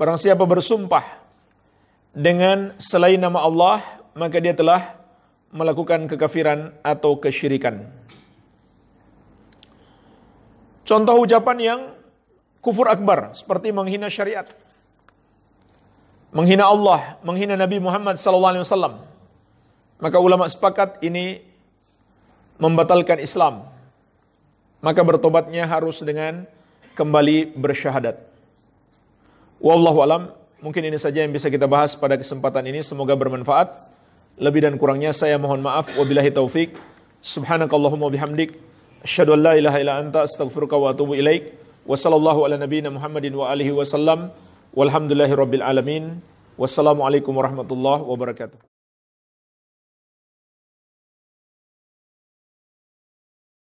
Barang siapa bersumpah dengan selain nama Allah, maka dia telah melakukan kekafiran atau kesyirikan. Contoh ucapan yang kufur akbar, seperti menghina syariat. Menghina Allah, menghina Nabi Muhammad SAW. Maka ulama sepakat ini membatalkan Islam. Maka bertobatnya harus dengan kembali bersyahadat. Wallahu alam, mungkin ini saja yang bisa kita bahas pada kesempatan ini. Semoga bermanfaat. Lebih dan kurangnya saya mohon maaf. Wabillahi taufik. Subhanakallahumma bihamdik. أشهد أن لا إله إلا أنت أستغفرك وأتوب إليك وصلى الله على نبينا محمد وآله وسلم والحمد لله رب العالمين والسلام عليكم ورحمة الله وبركاته